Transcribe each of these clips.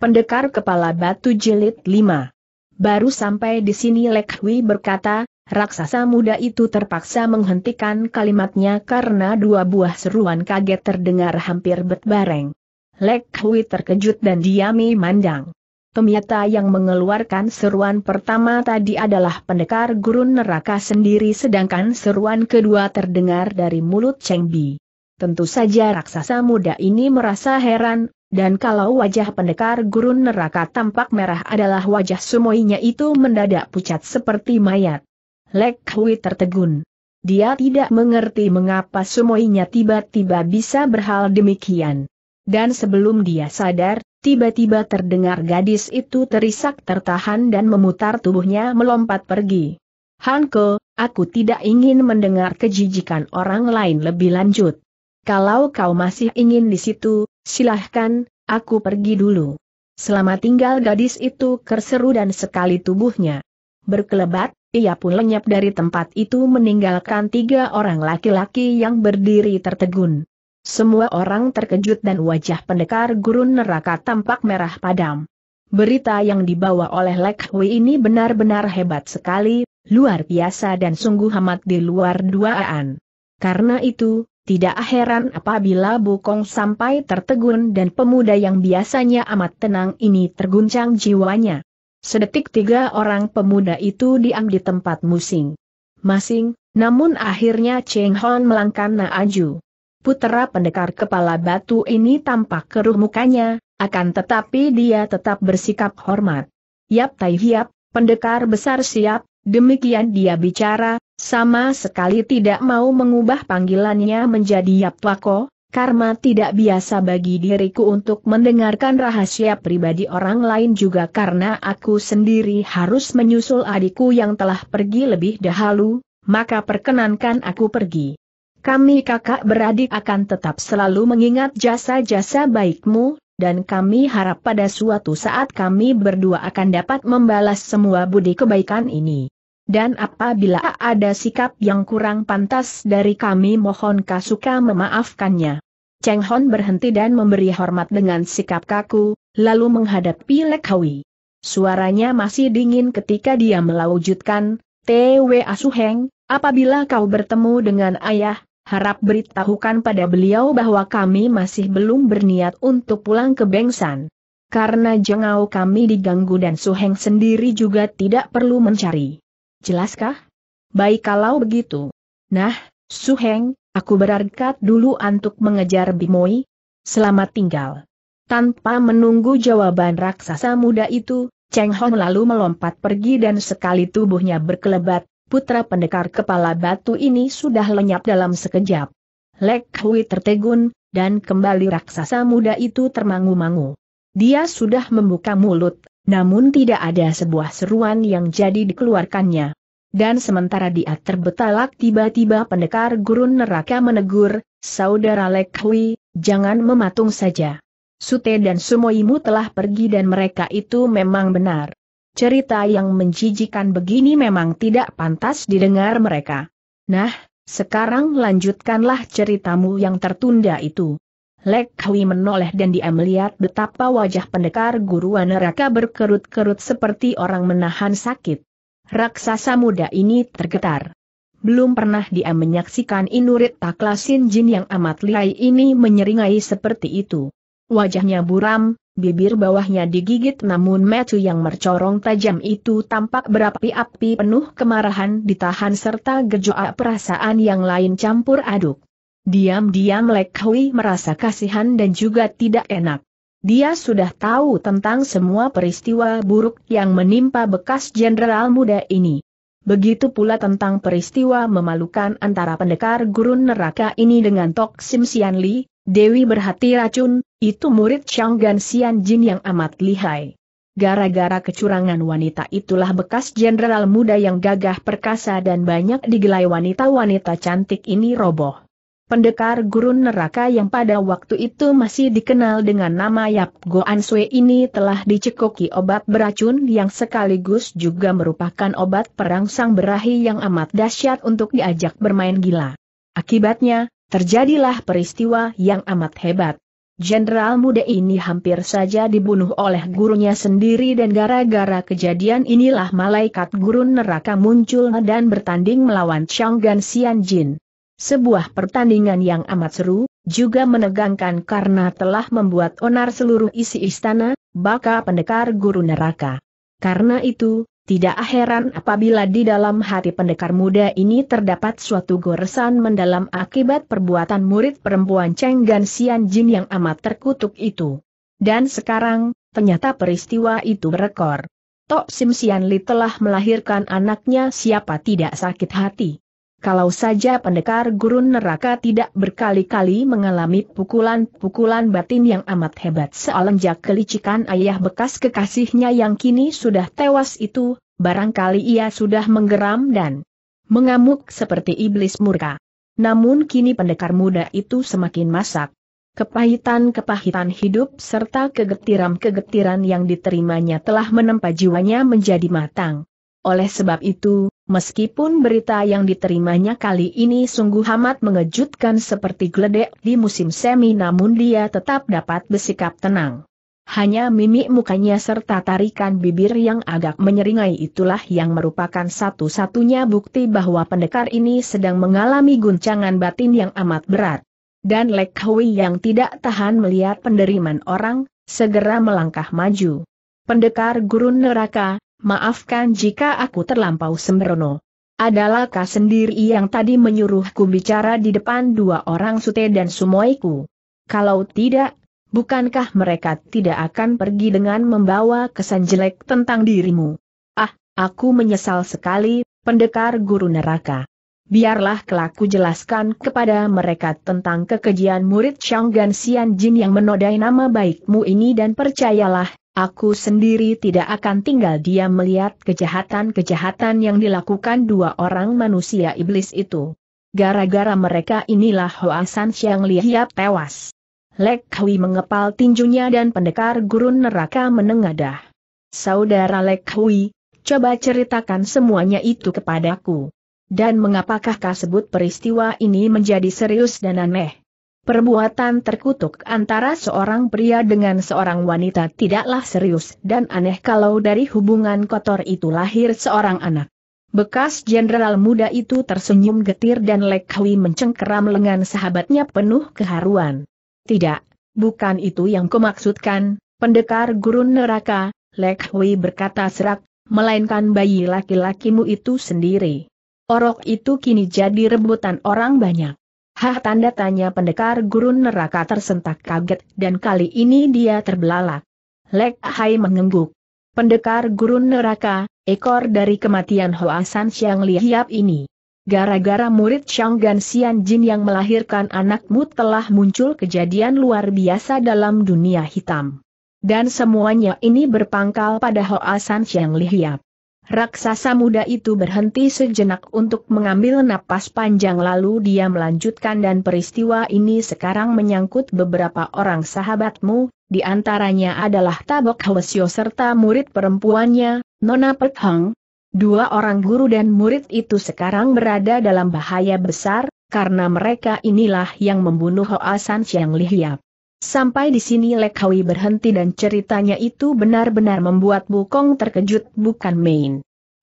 Pendekar Kepala Batu Jilid 5 Baru sampai di sini Lek Hui berkata, raksasa muda itu terpaksa menghentikan kalimatnya karena dua buah seruan kaget terdengar hampir berbareng. Lek Hui terkejut dan diami mandang. Ternyata yang mengeluarkan seruan pertama tadi adalah pendekar gurun neraka sendiri sedangkan seruan kedua terdengar dari mulut Cheng Bi. Tentu saja raksasa muda ini merasa heran, dan kalau wajah pendekar gurun neraka tampak merah adalah wajah sumoinya itu mendadak pucat seperti mayat. Lek Hui tertegun. Dia tidak mengerti mengapa sumoinya tiba-tiba bisa berhal demikian. Dan sebelum dia sadar, tiba-tiba terdengar gadis itu terisak tertahan dan memutar tubuhnya melompat pergi. Hanko, aku tidak ingin mendengar kejijikan orang lain lebih lanjut. Kalau kau masih ingin di situ, Silahkan, aku pergi dulu. Selama tinggal gadis itu kerseru dan sekali tubuhnya berkelebat, ia pun lenyap dari tempat itu meninggalkan tiga orang laki-laki yang berdiri tertegun. Semua orang terkejut dan wajah pendekar gurun neraka tampak merah padam. Berita yang dibawa oleh Lek Hui ini benar-benar hebat sekali, luar biasa dan sungguh amat di luar duaan. Karena itu, tidak heran apabila Bukong sampai tertegun dan pemuda yang biasanya amat tenang ini terguncang jiwanya. Sedetik tiga orang pemuda itu diam di tempat musing. Masing, namun akhirnya Cheng Hon melangkah naaju. Putera pendekar kepala batu ini tampak keruh mukanya, akan tetapi dia tetap bersikap hormat. Yap Tai Hiap, pendekar besar siap, Demikian dia bicara, sama sekali tidak mau mengubah panggilannya menjadi Yapwako, karma tidak biasa bagi diriku untuk mendengarkan rahasia pribadi orang lain juga karena aku sendiri harus menyusul adikku yang telah pergi lebih dahulu, maka perkenankan aku pergi. Kami kakak beradik akan tetap selalu mengingat jasa-jasa baikmu, dan kami harap pada suatu saat kami berdua akan dapat membalas semua budi kebaikan ini. Dan apabila ada sikap yang kurang pantas dari kami mohon Kasuka memaafkannya. Cheng Hon berhenti dan memberi hormat dengan sikap kaku, lalu menghadapi Lekhawi. Suaranya masih dingin ketika dia melaujutkan, T.W. Asuheng, apabila kau bertemu dengan ayah, harap beritahukan pada beliau bahwa kami masih belum berniat untuk pulang ke Bengsan. Karena jengau kami diganggu dan Suheng sendiri juga tidak perlu mencari. Jelaskah? Baik kalau begitu. Nah, Suheng, aku berangkat dulu untuk mengejar Bimoi. Selamat tinggal. Tanpa menunggu jawaban raksasa muda itu, Cheng Hong lalu melompat pergi dan sekali tubuhnya berkelebat, putra pendekar kepala batu ini sudah lenyap dalam sekejap. Lek Hui tertegun, dan kembali raksasa muda itu termangu-mangu. Dia sudah membuka mulut, namun tidak ada sebuah seruan yang jadi dikeluarkannya. Dan sementara dia terbetalak tiba-tiba pendekar gurun neraka menegur, Saudara Lek Hui, jangan mematung saja. Sute dan Sumoimu telah pergi dan mereka itu memang benar cerita yang menjijikan begini memang tidak pantas didengar mereka. Nah, sekarang lanjutkanlah ceritamu yang tertunda itu. Lek Hui menoleh dan dia melihat betapa wajah pendekar guru neraka berkerut-kerut seperti orang menahan sakit. Raksasa muda ini tergetar. Belum pernah dia menyaksikan Inurit Taklasin Jin yang amat lihai ini menyeringai seperti itu. Wajahnya buram, bibir bawahnya digigit namun metu yang mercorong tajam itu tampak berapi-api penuh kemarahan ditahan serta gejolak perasaan yang lain campur aduk. Diam-diam Lek merasa kasihan dan juga tidak enak. Dia sudah tahu tentang semua peristiwa buruk yang menimpa bekas jenderal muda ini. Begitu pula tentang peristiwa memalukan antara pendekar gurun neraka ini dengan Tok Sim Sian Li, Dewi berhati racun, itu murid Gan Xian Jin yang amat lihai. Gara-gara kecurangan wanita itulah bekas jenderal muda yang gagah perkasa dan banyak digelai wanita-wanita cantik ini roboh. Pendekar gurun neraka yang pada waktu itu masih dikenal dengan nama Yap Goan Sui ini telah dicekoki obat beracun yang sekaligus juga merupakan obat perangsang berahi yang amat dahsyat untuk diajak bermain gila. Akibatnya, Terjadilah peristiwa yang amat hebat. Jenderal muda ini hampir saja dibunuh oleh gurunya sendiri dan gara-gara kejadian inilah malaikat gurun neraka muncul dan bertanding melawan Changgan Jin. Sebuah pertandingan yang amat seru, juga menegangkan karena telah membuat onar seluruh isi istana, baka pendekar guru neraka. Karena itu, tidak heran apabila di dalam hati pendekar muda ini terdapat suatu goresan mendalam akibat perbuatan murid perempuan Cheng Gan Xian Jin yang amat terkutuk itu. Dan sekarang, ternyata peristiwa itu berekor. Tok Sim Xian Li telah melahirkan anaknya siapa tidak sakit hati. Kalau saja pendekar gurun neraka tidak berkali-kali mengalami pukulan-pukulan batin yang amat hebat seolenjak kelicikan ayah bekas kekasihnya yang kini sudah tewas itu, barangkali ia sudah menggeram dan mengamuk seperti iblis murka. Namun kini pendekar muda itu semakin masak. Kepahitan-kepahitan hidup serta kegetiran-kegetiran yang diterimanya telah menempa jiwanya menjadi matang. Oleh sebab itu, meskipun berita yang diterimanya kali ini sungguh amat mengejutkan seperti geledek di musim semi namun dia tetap dapat bersikap tenang. Hanya mimik mukanya serta tarikan bibir yang agak menyeringai itulah yang merupakan satu-satunya bukti bahwa pendekar ini sedang mengalami guncangan batin yang amat berat. Dan Lek Hui yang tidak tahan melihat penderiman orang, segera melangkah maju. Pendekar gurun neraka, maafkan jika aku terlampau sembrono. Adalah kau sendiri yang tadi menyuruhku bicara di depan dua orang sute dan sumoiku. Kalau tidak, bukankah mereka tidak akan pergi dengan membawa kesan jelek tentang dirimu? Ah, aku menyesal sekali, pendekar guru neraka. Biarlah kelaku jelaskan kepada mereka tentang kekejian murid Shanggan Sian Jin yang menodai nama baikmu ini dan percayalah, Aku sendiri tidak akan tinggal diam melihat kejahatan-kejahatan yang dilakukan dua orang manusia iblis itu. Gara-gara mereka inilah Hoasan Xiang lihat tewas. Lek Hui mengepal tinjunya dan pendekar gurun neraka menengadah. Saudara Lek Hui, coba ceritakan semuanya itu kepadaku. Dan mengapakah kau peristiwa ini menjadi serius dan aneh? Perbuatan terkutuk antara seorang pria dengan seorang wanita tidaklah serius dan aneh kalau dari hubungan kotor itu lahir seorang anak. Bekas jenderal muda itu tersenyum getir dan Lekwi mencengkeram lengan sahabatnya penuh keharuan. Tidak, bukan itu yang kumaksudkan, pendekar gurun neraka, Lekwi berkata serak, melainkan bayi laki-lakimu itu sendiri. Orok itu kini jadi rebutan orang banyak. Hah tanda tanya pendekar gurun neraka tersentak kaget dan kali ini dia terbelalak. Lek Hai mengengguk. Pendekar gurun neraka, ekor dari kematian Hoasan Xiang Lihiap ini. Gara-gara murid Shanggan Xian Jin yang melahirkan anakmu telah muncul kejadian luar biasa dalam dunia hitam. Dan semuanya ini berpangkal pada Hoasan Xiang Lihiap. Raksasa muda itu berhenti sejenak untuk mengambil napas panjang lalu dia melanjutkan dan peristiwa ini sekarang menyangkut beberapa orang sahabatmu, di antaranya adalah Tabok Hwasyo serta murid perempuannya, Nona Pek Dua orang guru dan murid itu sekarang berada dalam bahaya besar, karena mereka inilah yang membunuh Hoa San Xiang Lihiap. Sampai di sini Lekawi berhenti dan ceritanya itu benar-benar membuat Bukong terkejut bukan main.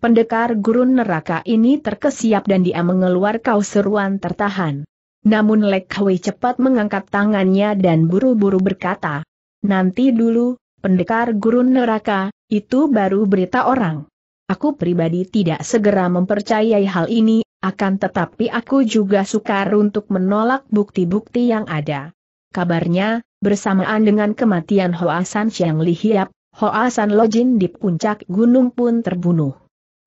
Pendekar gurun neraka ini terkesiap dan dia mengeluarkan seruan tertahan. Namun Lekawi cepat mengangkat tangannya dan buru-buru berkata, Nanti dulu, pendekar gurun neraka, itu baru berita orang. Aku pribadi tidak segera mempercayai hal ini, akan tetapi aku juga sukar untuk menolak bukti-bukti yang ada. Kabarnya, Bersamaan dengan kematian Hoasan Xiang Li Hiap, Hoasan Lojin di puncak gunung pun terbunuh.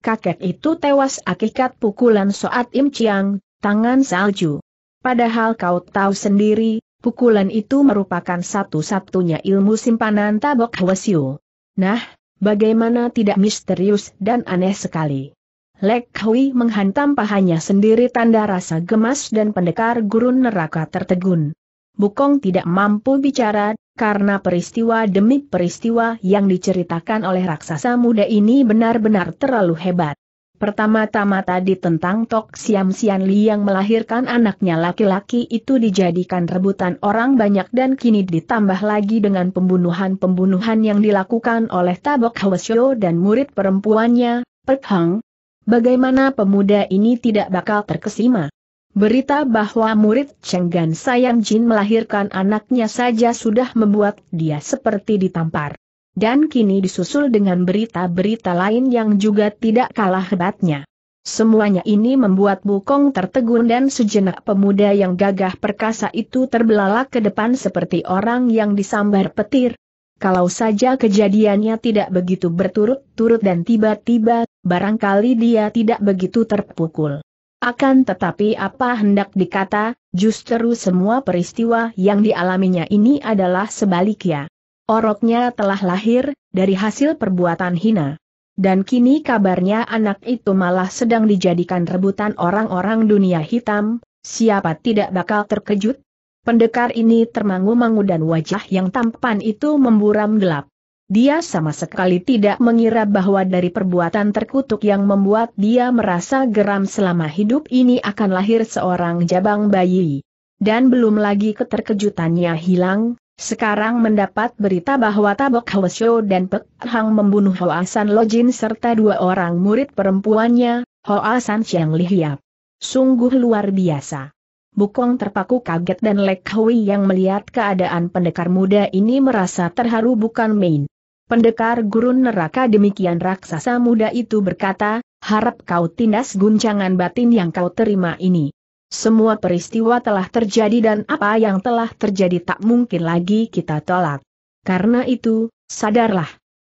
Kakek itu tewas akibat pukulan Soat Im Chiang, tangan salju. Padahal kau tahu sendiri, pukulan itu merupakan satu-satunya ilmu simpanan tabok Hwasyu. Nah, bagaimana tidak misterius dan aneh sekali. Lek Hui menghantam pahanya sendiri tanda rasa gemas dan pendekar gurun neraka tertegun. Bukong tidak mampu bicara, karena peristiwa demi peristiwa yang diceritakan oleh raksasa muda ini benar-benar terlalu hebat. Pertama-tama tadi tentang Tok Siam Sian Li yang melahirkan anaknya laki-laki itu dijadikan rebutan orang banyak dan kini ditambah lagi dengan pembunuhan-pembunuhan yang dilakukan oleh Tabok Hwasyo dan murid perempuannya, Perk Hang. Bagaimana pemuda ini tidak bakal terkesima? Berita bahwa murid cenggan Sayang Jin melahirkan anaknya saja sudah membuat dia seperti ditampar. Dan kini disusul dengan berita-berita lain yang juga tidak kalah hebatnya. Semuanya ini membuat Bukong tertegun dan sejenak pemuda yang gagah perkasa itu terbelalak ke depan seperti orang yang disambar petir. Kalau saja kejadiannya tidak begitu berturut-turut dan tiba-tiba, barangkali dia tidak begitu terpukul. Akan tetapi apa hendak dikata, justru semua peristiwa yang dialaminya ini adalah sebaliknya. Oroknya telah lahir, dari hasil perbuatan hina. Dan kini kabarnya anak itu malah sedang dijadikan rebutan orang-orang dunia hitam, siapa tidak bakal terkejut? Pendekar ini termangu-mangu dan wajah yang tampan itu memburam gelap. Dia sama sekali tidak mengira bahwa dari perbuatan terkutuk yang membuat dia merasa geram selama hidup ini akan lahir seorang jabang bayi. Dan belum lagi keterkejutannya hilang, sekarang mendapat berita bahwa Tabok Hwasyo dan Pek Hang membunuh Hoasan Lojin serta dua orang murid perempuannya, Hoasan Xiang Lihiap. Sungguh luar biasa. Bukong terpaku kaget dan Lek Hui yang melihat keadaan pendekar muda ini merasa terharu bukan main. Pendekar gurun neraka demikian raksasa muda itu berkata, harap kau tindas guncangan batin yang kau terima ini. Semua peristiwa telah terjadi dan apa yang telah terjadi tak mungkin lagi kita tolak. Karena itu, sadarlah.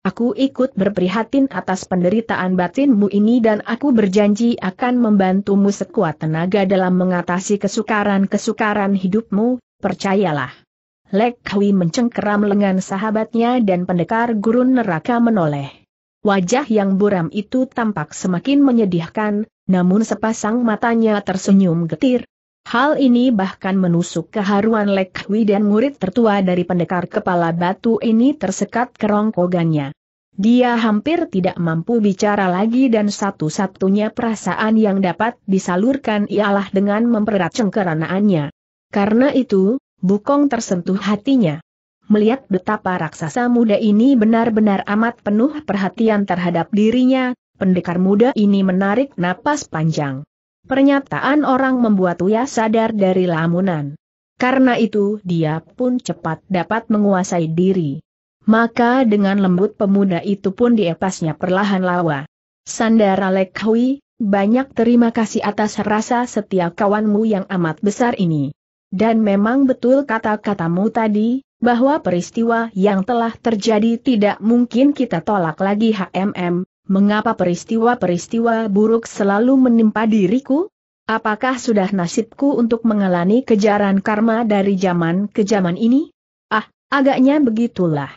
Aku ikut berprihatin atas penderitaan batinmu ini dan aku berjanji akan membantumu sekuat tenaga dalam mengatasi kesukaran-kesukaran hidupmu, percayalah. Lek Hui mencengkeram lengan sahabatnya dan pendekar gurun neraka menoleh. Wajah yang buram itu tampak semakin menyedihkan, namun sepasang matanya tersenyum getir. Hal ini bahkan menusuk keharuan Lek Hui dan murid tertua dari pendekar kepala batu ini tersekat kerongkogannya. Dia hampir tidak mampu bicara lagi dan satu-satunya perasaan yang dapat disalurkan ialah dengan mempererat cengkeranaannya. Karena itu, Bukong tersentuh hatinya. Melihat betapa raksasa muda ini benar-benar amat penuh perhatian terhadap dirinya, pendekar muda ini menarik napas panjang. Pernyataan orang membuat Uya sadar dari lamunan. Karena itu dia pun cepat dapat menguasai diri. Maka dengan lembut pemuda itu pun diepasnya perlahan lawa. Sandara Lekhui, banyak terima kasih atas rasa setia kawanmu yang amat besar ini. Dan memang betul kata-katamu tadi, bahwa peristiwa yang telah terjadi tidak mungkin kita tolak lagi HMM, mengapa peristiwa-peristiwa buruk selalu menimpa diriku? Apakah sudah nasibku untuk mengalami kejaran karma dari zaman ke zaman ini? Ah, agaknya begitulah.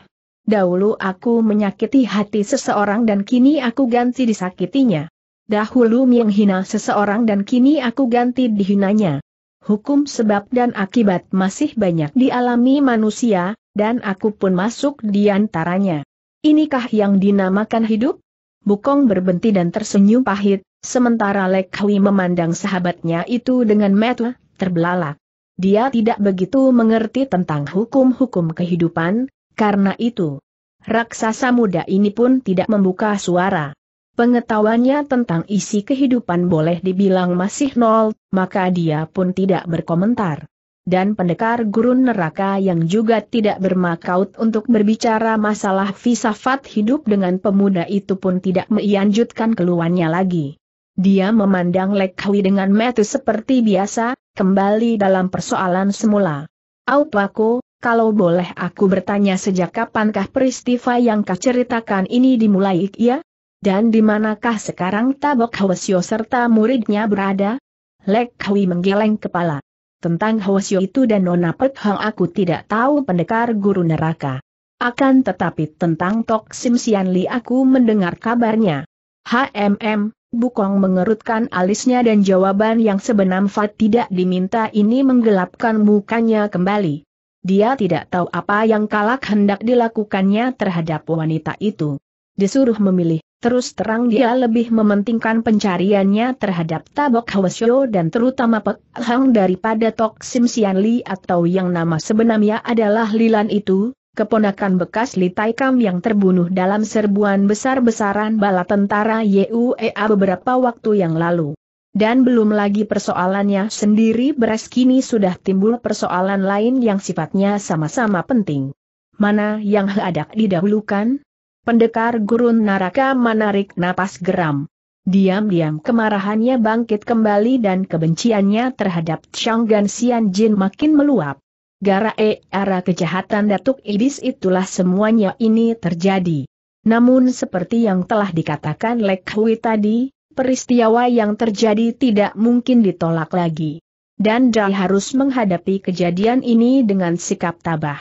Dahulu aku menyakiti hati seseorang dan kini aku ganti disakitinya. Dahulu menghina seseorang dan kini aku ganti dihinanya hukum sebab dan akibat masih banyak dialami manusia, dan aku pun masuk di antaranya. Inikah yang dinamakan hidup? Bukong berbenti dan tersenyum pahit, sementara Lek Hui memandang sahabatnya itu dengan mata terbelalak. Dia tidak begitu mengerti tentang hukum-hukum kehidupan, karena itu, raksasa muda ini pun tidak membuka suara. Pengetahuannya tentang isi kehidupan boleh dibilang masih nol, maka dia pun tidak berkomentar. Dan pendekar gurun neraka yang juga tidak bermakaut untuk berbicara masalah filsafat hidup dengan pemuda itu pun tidak melanjutkan keluarnya lagi. Dia memandang Lekwi dengan metu seperti biasa, kembali dalam persoalan semula. Aupaku, kalau boleh aku bertanya sejak kapankah peristiwa yang kau ceritakan ini dimulai ya? Dan di manakah sekarang Tabok Hwasyo serta muridnya berada? Lek Hwi menggeleng kepala. Tentang Hwasyo itu dan Nona Pek aku tidak tahu pendekar guru neraka. Akan tetapi tentang Tok Sim Sian Li aku mendengar kabarnya. HMM, Bukong mengerutkan alisnya dan jawaban yang sebenarnya tidak diminta ini menggelapkan mukanya kembali. Dia tidak tahu apa yang kalak hendak dilakukannya terhadap wanita itu. Disuruh memilih, Terus terang dia lebih mementingkan pencariannya terhadap Tabok Hwasyo dan terutama Pek Hang daripada Tok Sim Sian Li atau yang nama sebenarnya adalah Lilan itu, keponakan bekas Li Kam yang terbunuh dalam serbuan besar-besaran bala tentara YUEA beberapa waktu yang lalu. Dan belum lagi persoalannya sendiri beres kini sudah timbul persoalan lain yang sifatnya sama-sama penting. Mana yang hendak didahulukan? Pendekar gurun naraka menarik napas geram. Diam-diam kemarahannya bangkit kembali dan kebenciannya terhadap Changgan Xian Jin makin meluap. Gara e arah kejahatan Datuk Idis itulah semuanya ini terjadi. Namun seperti yang telah dikatakan Lek Hui tadi, peristiwa yang terjadi tidak mungkin ditolak lagi. Dan Dai harus menghadapi kejadian ini dengan sikap tabah.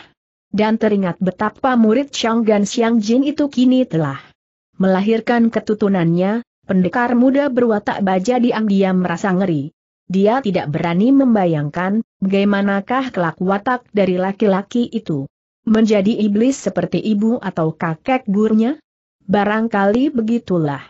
Dan teringat betapa murid Gan Xiang Jin itu kini telah melahirkan ketutunannya, pendekar muda berwatak baja diam-diam merasa ngeri. Dia tidak berani membayangkan, bagaimanakah kelak watak dari laki-laki itu. Menjadi iblis seperti ibu atau kakek gurunya? Barangkali begitulah.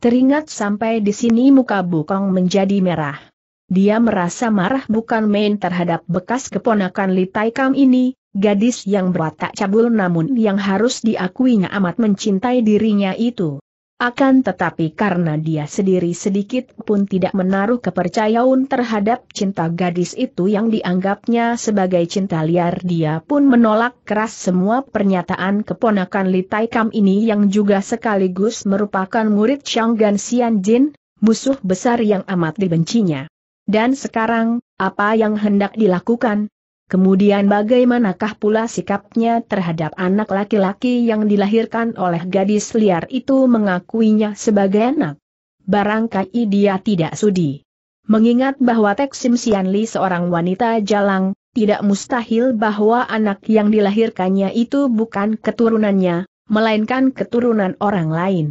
Teringat sampai di sini muka Bukong menjadi merah. Dia merasa marah bukan main terhadap bekas keponakan Li Kam ini, Gadis yang berwatak cabul namun yang harus diakuinya amat mencintai dirinya itu. Akan tetapi karena dia sendiri sedikit pun tidak menaruh kepercayaan terhadap cinta gadis itu yang dianggapnya sebagai cinta liar dia pun menolak keras semua pernyataan keponakan Li Kam ini yang juga sekaligus merupakan murid Shanggan Sian Jin, musuh besar yang amat dibencinya. Dan sekarang, apa yang hendak dilakukan, Kemudian bagaimanakah pula sikapnya terhadap anak laki-laki yang dilahirkan oleh gadis liar itu mengakuinya sebagai anak? Barangkali dia tidak sudi. Mengingat bahwa Tek Sim Sian Li seorang wanita jalang, tidak mustahil bahwa anak yang dilahirkannya itu bukan keturunannya, melainkan keturunan orang lain.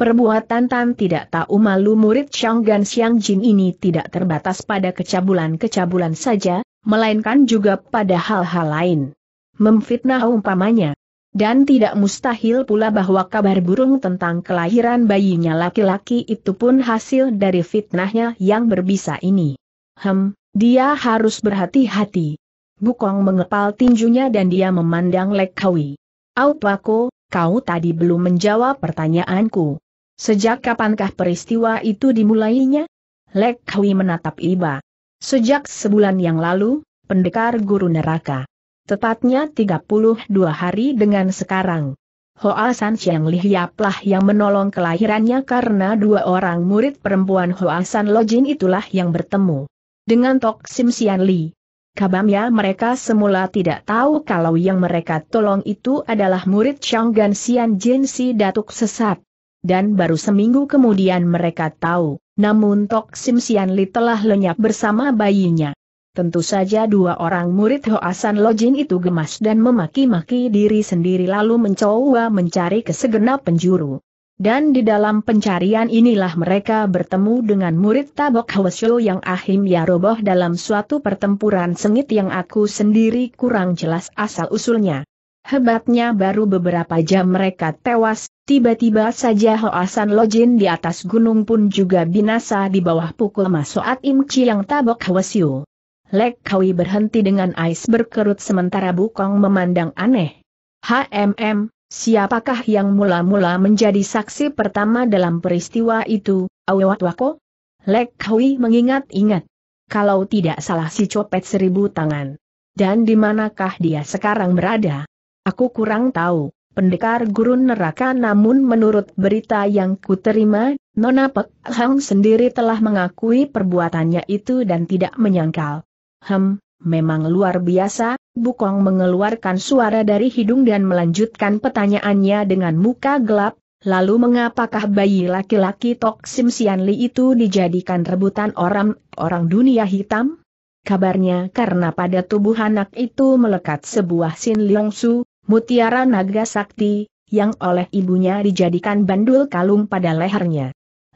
Perbuatan Tan tidak tahu malu murid Chang Gan Xiang Jin ini tidak terbatas pada kecabulan-kecabulan saja, melainkan juga pada hal-hal lain. Memfitnah umpamanya. Dan tidak mustahil pula bahwa kabar burung tentang kelahiran bayinya laki-laki itu pun hasil dari fitnahnya yang berbisa ini. Hem, dia harus berhati-hati. Bukong mengepal tinjunya dan dia memandang Lekawi. Aupako, kau tadi belum menjawab pertanyaanku. Sejak kapankah peristiwa itu dimulainya? Lekawi menatap Iba. Sejak sebulan yang lalu, pendekar guru neraka. Tepatnya 32 hari dengan sekarang. Hoa San Chiang Lihiaplah yang menolong kelahirannya karena dua orang murid perempuan Hoa San Lojin itulah yang bertemu. Dengan Tok Sim Sian Li. Kabamnya mereka semula tidak tahu kalau yang mereka tolong itu adalah murid Changgan Sian Jin si Datuk Sesat. Dan baru seminggu kemudian mereka tahu. Namun Tok Sim Sian Li telah lenyap bersama bayinya. Tentu saja dua orang murid Hoasan Lojin itu gemas dan memaki-maki diri sendiri lalu mencoba mencari ke segenap penjuru. Dan di dalam pencarian inilah mereka bertemu dengan murid Tabok Hwasyo yang akhirnya roboh dalam suatu pertempuran sengit yang aku sendiri kurang jelas asal-usulnya. Hebatnya baru beberapa jam mereka tewas, tiba-tiba saja Hoasan Lojin di atas gunung pun juga binasa di bawah pukul Masoat Im yang Tabok Hwasyu. Lek Kawi berhenti dengan ais berkerut sementara Bukong memandang aneh. HMM, siapakah yang mula-mula menjadi saksi pertama dalam peristiwa itu, Awatwako? Lek Kawi mengingat-ingat. Kalau tidak salah si copet seribu tangan. Dan di manakah dia sekarang berada? Aku kurang tahu, pendekar gurun neraka namun menurut berita yang kuterima, Nona Pek Hang sendiri telah mengakui perbuatannya itu dan tidak menyangkal. Hem, memang luar biasa, Bukong mengeluarkan suara dari hidung dan melanjutkan pertanyaannya dengan muka gelap, lalu mengapakah bayi laki-laki Tok Sim Sian Li itu dijadikan rebutan orang-orang dunia hitam? Kabarnya karena pada tubuh anak itu melekat sebuah Sin Leong Su, mutiara naga sakti, yang oleh ibunya dijadikan bandul kalung pada lehernya.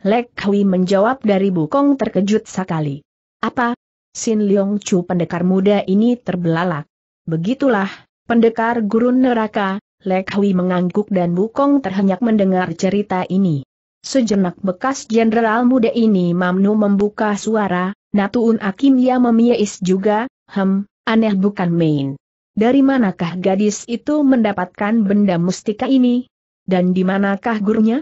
Lek Hui menjawab dari Bukong terkejut sekali. Apa? Sin Leong Chu pendekar muda ini terbelalak. Begitulah, pendekar gurun neraka, Lek Hui mengangguk dan Bukong terhenyak mendengar cerita ini. Sejenak bekas jenderal muda ini mamnu membuka suara, Natuun Akim ya memiais juga, hem, aneh bukan main. Dari manakah gadis itu mendapatkan benda mustika ini? Dan di manakah gurunya?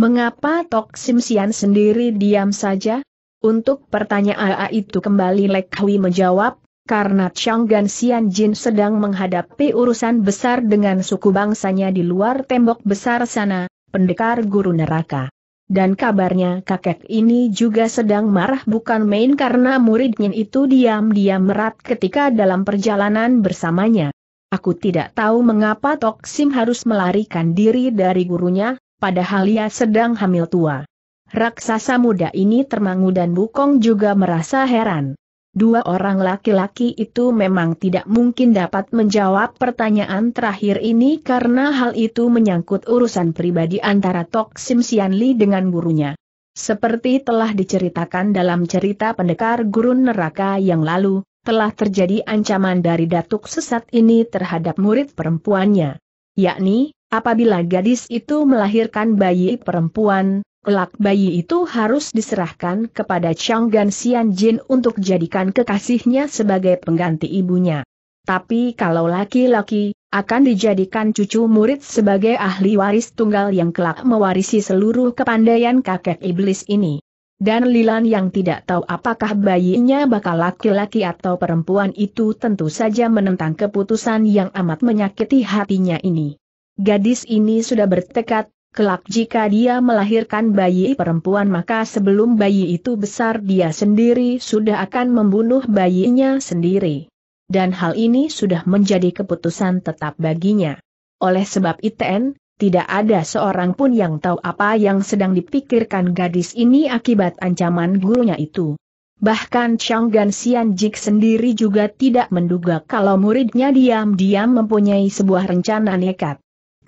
Mengapa Tok Sim Sian sendiri diam saja? Untuk pertanyaan itu kembali Lek menjawab, karena Chang Gan Sian Jin sedang menghadapi urusan besar dengan suku bangsanya di luar tembok besar sana, pendekar guru neraka dan kabarnya kakek ini juga sedang marah bukan main karena muridnya itu diam-diam merat ketika dalam perjalanan bersamanya. Aku tidak tahu mengapa Tok Sim harus melarikan diri dari gurunya, padahal ia sedang hamil tua. Raksasa muda ini termangu dan Bukong juga merasa heran. Dua orang laki-laki itu memang tidak mungkin dapat menjawab pertanyaan terakhir ini karena hal itu menyangkut urusan pribadi antara Tok Sim Sian Li dengan gurunya. Seperti telah diceritakan dalam cerita pendekar gurun neraka yang lalu, telah terjadi ancaman dari datuk sesat ini terhadap murid perempuannya. Yakni, apabila gadis itu melahirkan bayi perempuan, Kelak bayi itu harus diserahkan kepada Gan Xian Jin untuk jadikan kekasihnya sebagai pengganti ibunya. Tapi kalau laki-laki, akan dijadikan cucu murid sebagai ahli waris tunggal yang kelak mewarisi seluruh kepandaian kakek iblis ini. Dan Lilan yang tidak tahu apakah bayinya bakal laki-laki atau perempuan itu tentu saja menentang keputusan yang amat menyakiti hatinya ini. Gadis ini sudah bertekad, Kelak jika dia melahirkan bayi perempuan maka sebelum bayi itu besar dia sendiri sudah akan membunuh bayinya sendiri. Dan hal ini sudah menjadi keputusan tetap baginya. Oleh sebab ITN, tidak ada seorang pun yang tahu apa yang sedang dipikirkan gadis ini akibat ancaman gurunya itu. Bahkan Chang Gan Xian Jik sendiri juga tidak menduga kalau muridnya diam-diam mempunyai sebuah rencana nekat.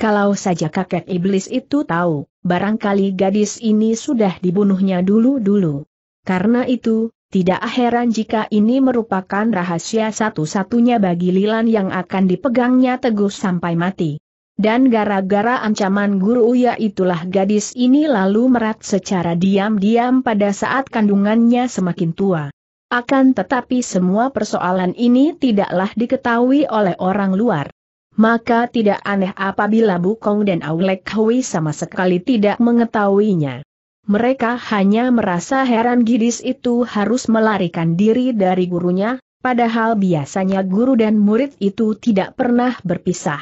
Kalau saja kakek iblis itu tahu, barangkali gadis ini sudah dibunuhnya dulu-dulu. Karena itu, tidak heran jika ini merupakan rahasia satu-satunya bagi Lilan yang akan dipegangnya teguh sampai mati. Dan gara-gara ancaman guru Uya itulah gadis ini lalu merat secara diam-diam pada saat kandungannya semakin tua. Akan tetapi semua persoalan ini tidaklah diketahui oleh orang luar maka tidak aneh apabila Bukong dan Aulek Hui sama sekali tidak mengetahuinya. Mereka hanya merasa heran Gidis itu harus melarikan diri dari gurunya, padahal biasanya guru dan murid itu tidak pernah berpisah.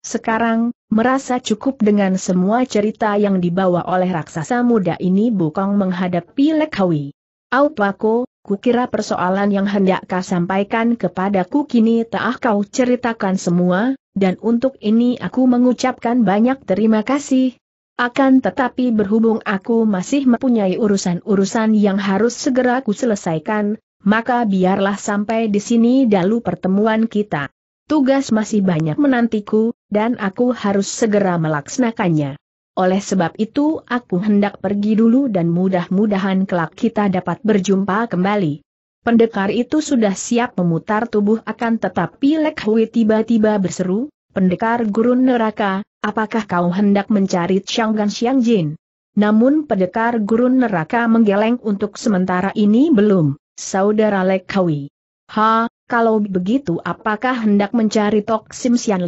Sekarang, merasa cukup dengan semua cerita yang dibawa oleh raksasa muda ini Bukong menghadapi Lek Hui. Aupako, Kukira persoalan yang hendak kau sampaikan kepadaku kini tak kau ceritakan semua, dan untuk ini aku mengucapkan banyak terima kasih. Akan tetapi berhubung aku masih mempunyai urusan-urusan yang harus segera ku selesaikan, maka biarlah sampai di sini dahulu pertemuan kita. Tugas masih banyak menantiku, dan aku harus segera melaksanakannya. Oleh sebab itu aku hendak pergi dulu dan mudah-mudahan kelak kita dapat berjumpa kembali. Pendekar itu sudah siap memutar tubuh akan tetapi Lek Hui tiba-tiba berseru, Pendekar gurun neraka, apakah kau hendak mencari Changgan Xiang Jin? Namun pendekar gurun neraka menggeleng untuk sementara ini belum, saudara Lek Hui. Ha, kalau begitu apakah hendak mencari Tok Sim Sian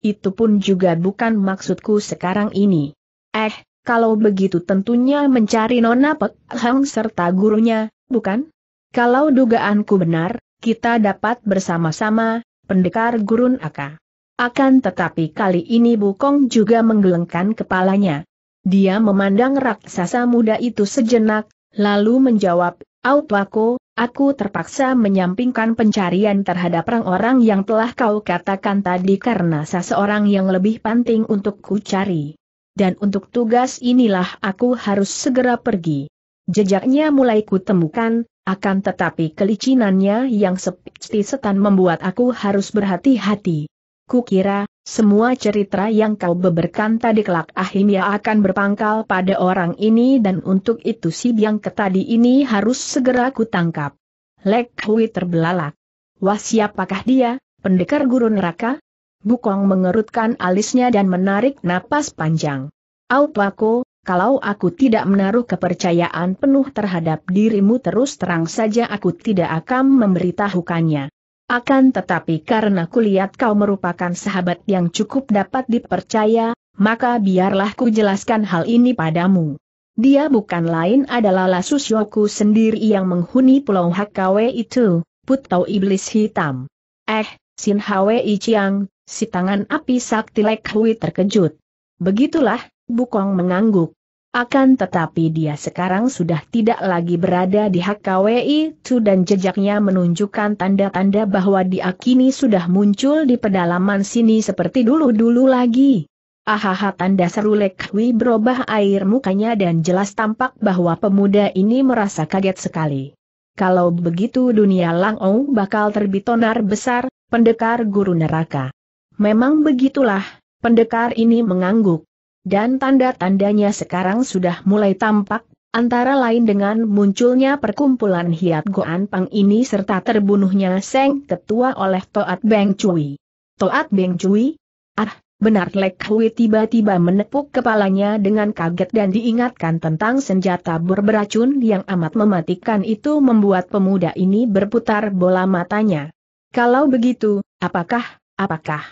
Itu pun juga bukan maksudku sekarang ini. Eh, kalau begitu tentunya mencari Nona Pek Hang serta gurunya, bukan? Kalau dugaanku benar, kita dapat bersama-sama, pendekar gurun Aka. Akan tetapi kali ini Bukong juga menggelengkan kepalanya. Dia memandang raksasa muda itu sejenak, lalu menjawab, Aupako, aku terpaksa menyampingkan pencarian terhadap orang-orang yang telah kau katakan tadi karena seseorang yang lebih penting untuk ku cari dan untuk tugas inilah aku harus segera pergi. Jejaknya mulai kutemukan, akan tetapi kelicinannya yang sepi setan membuat aku harus berhati-hati. Kukira, semua cerita yang kau beberkan tadi kelak akhirnya akan berpangkal pada orang ini dan untuk itu si biang ketadi ini harus segera kutangkap. Lek Hui terbelalak. Wah siapakah dia, pendekar guru neraka? Bukong mengerutkan alisnya dan menarik napas panjang. Aupako, kalau aku tidak menaruh kepercayaan penuh terhadap dirimu terus terang saja aku tidak akan memberitahukannya. Akan tetapi karena kulihat kau merupakan sahabat yang cukup dapat dipercaya, maka biarlah ku jelaskan hal ini padamu. Dia bukan lain adalah Lasus Yoku sendiri yang menghuni pulau Hakawe itu, putau iblis hitam. Eh, Sin Hwe Chiang, si tangan api sakti Lek Hui terkejut. Begitulah, Bukong mengangguk. Akan tetapi dia sekarang sudah tidak lagi berada di hak HKWI itu dan jejaknya menunjukkan tanda-tanda bahwa dia kini sudah muncul di pedalaman sini seperti dulu-dulu lagi. Ahaha tanda seru Lek Hui berubah air mukanya dan jelas tampak bahwa pemuda ini merasa kaget sekali. Kalau begitu dunia Lang Ong bakal terbitonar besar, pendekar guru neraka. Memang begitulah, pendekar ini mengangguk. Dan tanda-tandanya sekarang sudah mulai tampak, antara lain dengan munculnya perkumpulan Hiat Goan Pang ini serta terbunuhnya Seng Ketua oleh Toat Beng Cui. Toat Beng Cui? Ah, benar Lek Hui tiba-tiba menepuk kepalanya dengan kaget dan diingatkan tentang senjata berberacun yang amat mematikan itu membuat pemuda ini berputar bola matanya. Kalau begitu, apakah, apakah?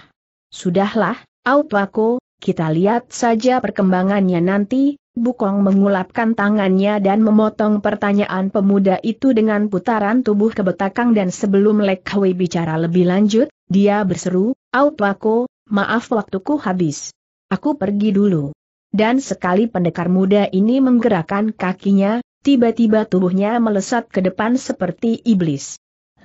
Sudahlah, Autuako, kita lihat saja perkembangannya nanti, Bukong mengulapkan tangannya dan memotong pertanyaan pemuda itu dengan putaran tubuh ke belakang dan sebelum Lek bicara lebih lanjut, dia berseru, Autuako, maaf waktuku habis. Aku pergi dulu. Dan sekali pendekar muda ini menggerakkan kakinya, tiba-tiba tubuhnya melesat ke depan seperti iblis.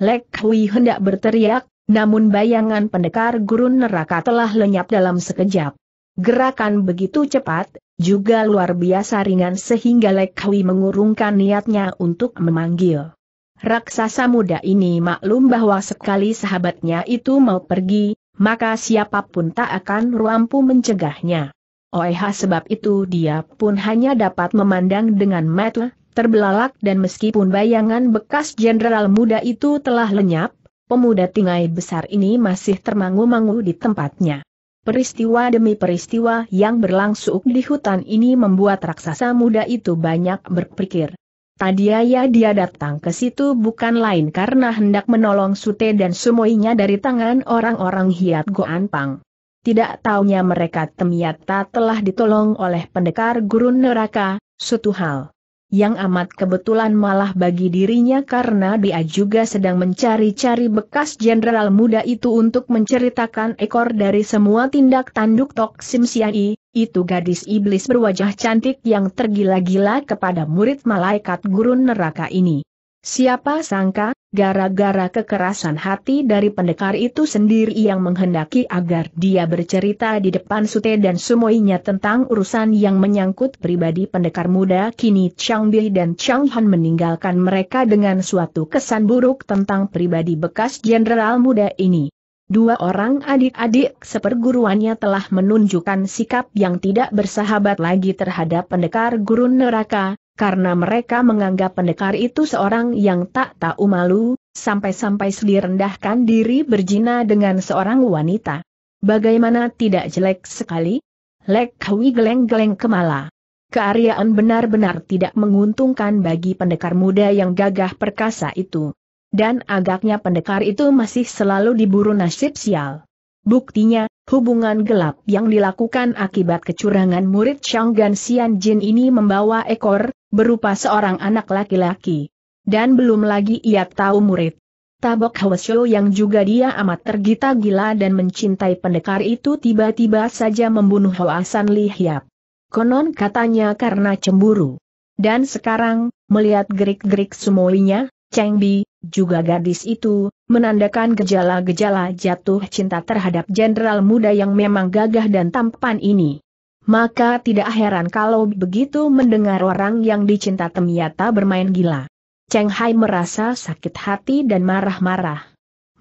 Lek Hui hendak berteriak, namun bayangan pendekar gurun neraka telah lenyap dalam sekejap. Gerakan begitu cepat, juga luar biasa ringan sehingga Lek Hui mengurungkan niatnya untuk memanggil. Raksasa muda ini maklum bahwa sekali sahabatnya itu mau pergi, maka siapapun tak akan mampu mencegahnya. Oleh sebab itu dia pun hanya dapat memandang dengan mata terbelalak dan meskipun bayangan bekas jenderal muda itu telah lenyap, pemuda tingai besar ini masih termangu-mangu di tempatnya. Peristiwa demi peristiwa yang berlangsung di hutan ini membuat raksasa muda itu banyak berpikir. Tadi Tadiaya dia datang ke situ bukan lain karena hendak menolong Sute dan Sumoinya dari tangan orang-orang Hiat Goanpang. Tidak taunya mereka Temiata telah ditolong oleh pendekar gurun neraka, Sutuhal. hal yang amat kebetulan malah bagi dirinya karena dia juga sedang mencari-cari bekas jenderal muda itu untuk menceritakan ekor dari semua tindak tanduk Tok Sim Siai, itu gadis iblis berwajah cantik yang tergila-gila kepada murid malaikat gurun neraka ini. Siapa sangka, gara-gara kekerasan hati dari pendekar itu sendiri yang menghendaki agar dia bercerita di depan Sute dan semuanya tentang urusan yang menyangkut pribadi pendekar muda kini Chang Bi dan Chang Han meninggalkan mereka dengan suatu kesan buruk tentang pribadi bekas jenderal muda ini. Dua orang adik-adik seperguruannya telah menunjukkan sikap yang tidak bersahabat lagi terhadap pendekar gurun neraka, karena mereka menganggap pendekar itu seorang yang tak tahu malu, sampai-sampai direndahkan diri berjina dengan seorang wanita. Bagaimana tidak jelek sekali? Lek Hui geleng-geleng kemala. Kearyaan benar-benar tidak menguntungkan bagi pendekar muda yang gagah perkasa itu. Dan agaknya pendekar itu masih selalu diburu nasib sial. Buktinya, hubungan gelap yang dilakukan akibat kecurangan murid Gan Xian Jin ini membawa ekor, berupa seorang anak laki-laki. Dan belum lagi ia tahu murid. Tabok Hwasyo yang juga dia amat tergita gila dan mencintai pendekar itu tiba-tiba saja membunuh Li Lihyap. Konon katanya karena cemburu. Dan sekarang, melihat gerik-gerik semuanya, Cheng Bi, juga gadis itu, menandakan gejala-gejala jatuh cinta terhadap jenderal muda yang memang gagah dan tampan ini maka tidak heran kalau begitu mendengar orang yang dicinta Temiata bermain gila. Cheng Hai merasa sakit hati dan marah-marah.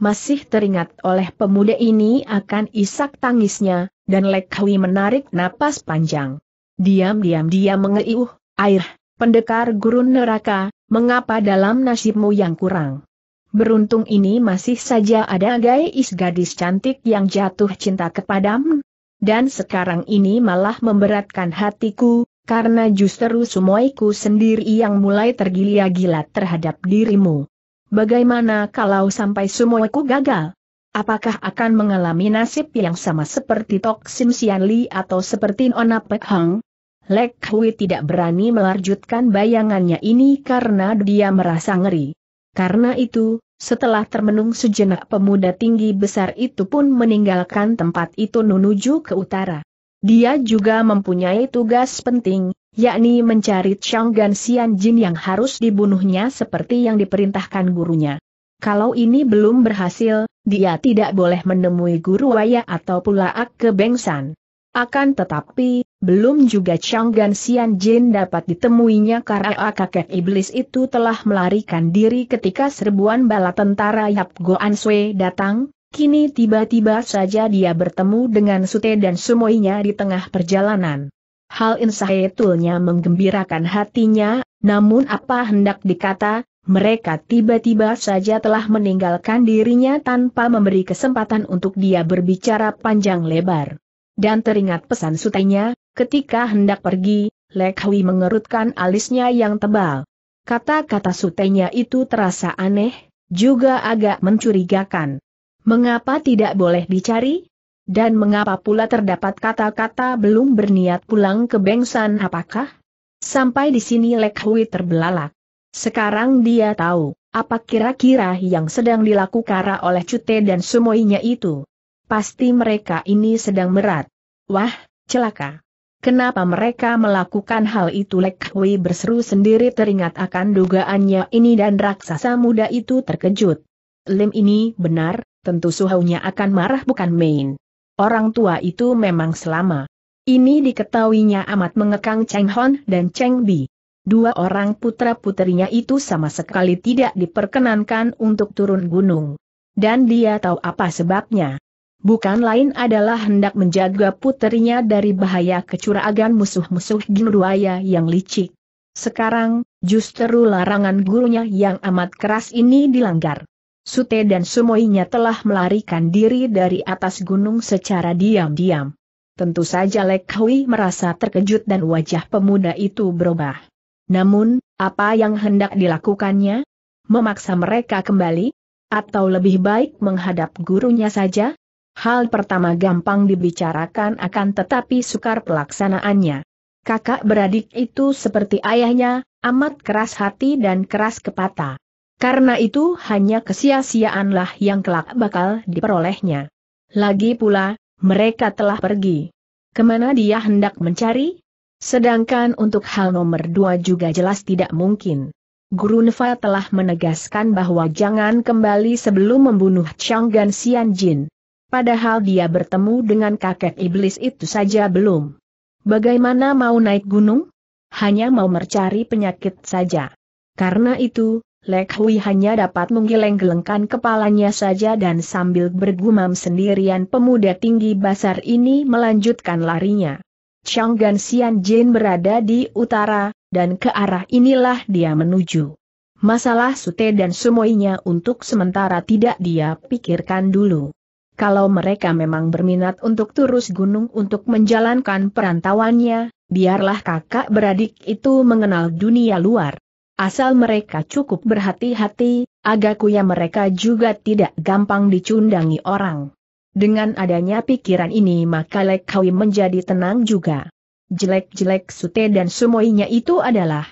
Masih teringat oleh pemuda ini akan isak tangisnya, dan Lek Hui menarik napas panjang. Diam-diam dia mengeiuh, air, pendekar gurun neraka, mengapa dalam nasibmu yang kurang? Beruntung ini masih saja ada gais gadis cantik yang jatuh cinta kepadamu, dan sekarang ini malah memberatkan hatiku, karena justru sumoiku sendiri yang mulai tergila-gila terhadap dirimu. Bagaimana kalau sampai sumoiku gagal? Apakah akan mengalami nasib yang sama seperti Tok Sim Sian Li atau seperti Nona Pek Hang? Lek Hui tidak berani melanjutkan bayangannya ini karena dia merasa ngeri. Karena itu, setelah termenung sejenak pemuda tinggi besar itu pun meninggalkan tempat itu menuju ke utara. Dia juga mempunyai tugas penting, yakni mencari Changgan Xian Jin yang harus dibunuhnya seperti yang diperintahkan gurunya. Kalau ini belum berhasil, dia tidak boleh menemui guru Waya atau pula Ak Kebengsan. Akan tetapi, belum juga Changgan Sian Jin dapat ditemuinya karena kakek iblis itu telah melarikan diri ketika serbuan bala tentara Yap Goan Sui datang, kini tiba-tiba saja dia bertemu dengan Sute dan semuanya di tengah perjalanan. Hal insahetulnya menggembirakan hatinya, namun apa hendak dikata, mereka tiba-tiba saja telah meninggalkan dirinya tanpa memberi kesempatan untuk dia berbicara panjang lebar. Dan teringat pesan sutenya, Ketika hendak pergi, Lek Hui mengerutkan alisnya yang tebal. Kata-kata sutenya itu terasa aneh, juga agak mencurigakan. Mengapa tidak boleh dicari? Dan mengapa pula terdapat kata-kata belum berniat pulang ke Bengsan apakah? Sampai di sini Lek Hui terbelalak. Sekarang dia tahu, apa kira-kira yang sedang dilakukan oleh Cute dan semuanya itu. Pasti mereka ini sedang berat. Wah, celaka. Kenapa mereka melakukan hal itu Lek Hui berseru sendiri teringat akan dugaannya ini dan raksasa muda itu terkejut. Lim ini benar, tentu suhaunya akan marah bukan main. Orang tua itu memang selama. Ini diketahuinya amat mengekang Cheng Hon dan Cheng Bi. Dua orang putra-putrinya itu sama sekali tidak diperkenankan untuk turun gunung. Dan dia tahu apa sebabnya bukan lain adalah hendak menjaga putrinya dari bahaya kecuragan musuh-musuh Ginduaya yang licik. Sekarang, justru larangan gurunya yang amat keras ini dilanggar. Sute dan Sumoinya telah melarikan diri dari atas gunung secara diam-diam. Tentu saja Lek Hui merasa terkejut dan wajah pemuda itu berubah. Namun, apa yang hendak dilakukannya? Memaksa mereka kembali? Atau lebih baik menghadap gurunya saja? Hal pertama gampang dibicarakan akan tetapi sukar pelaksanaannya. Kakak beradik itu seperti ayahnya, amat keras hati dan keras kepata. Karena itu hanya kesia-siaanlah yang kelak bakal diperolehnya. Lagi pula, mereka telah pergi. Kemana dia hendak mencari? Sedangkan untuk hal nomor dua juga jelas tidak mungkin. Guru Nefa telah menegaskan bahwa jangan kembali sebelum membunuh Chang Gan Xian Jin. Padahal dia bertemu dengan kakek iblis itu saja belum. Bagaimana mau naik gunung? Hanya mau mencari penyakit saja. Karena itu, Lek Hui hanya dapat menggeleng-gelengkan kepalanya saja dan sambil bergumam sendirian pemuda tinggi basar ini melanjutkan larinya. Gan Xian Jin berada di utara, dan ke arah inilah dia menuju. Masalah Sute dan Sumoinya untuk sementara tidak dia pikirkan dulu. Kalau mereka memang berminat untuk turus gunung untuk menjalankan perantauannya, biarlah kakak beradik itu mengenal dunia luar. Asal mereka cukup berhati-hati, agakuya mereka juga tidak gampang dicundangi orang. Dengan adanya pikiran ini maka Lek Kawi menjadi tenang juga. Jelek-jelek Sute dan semuanya itu adalah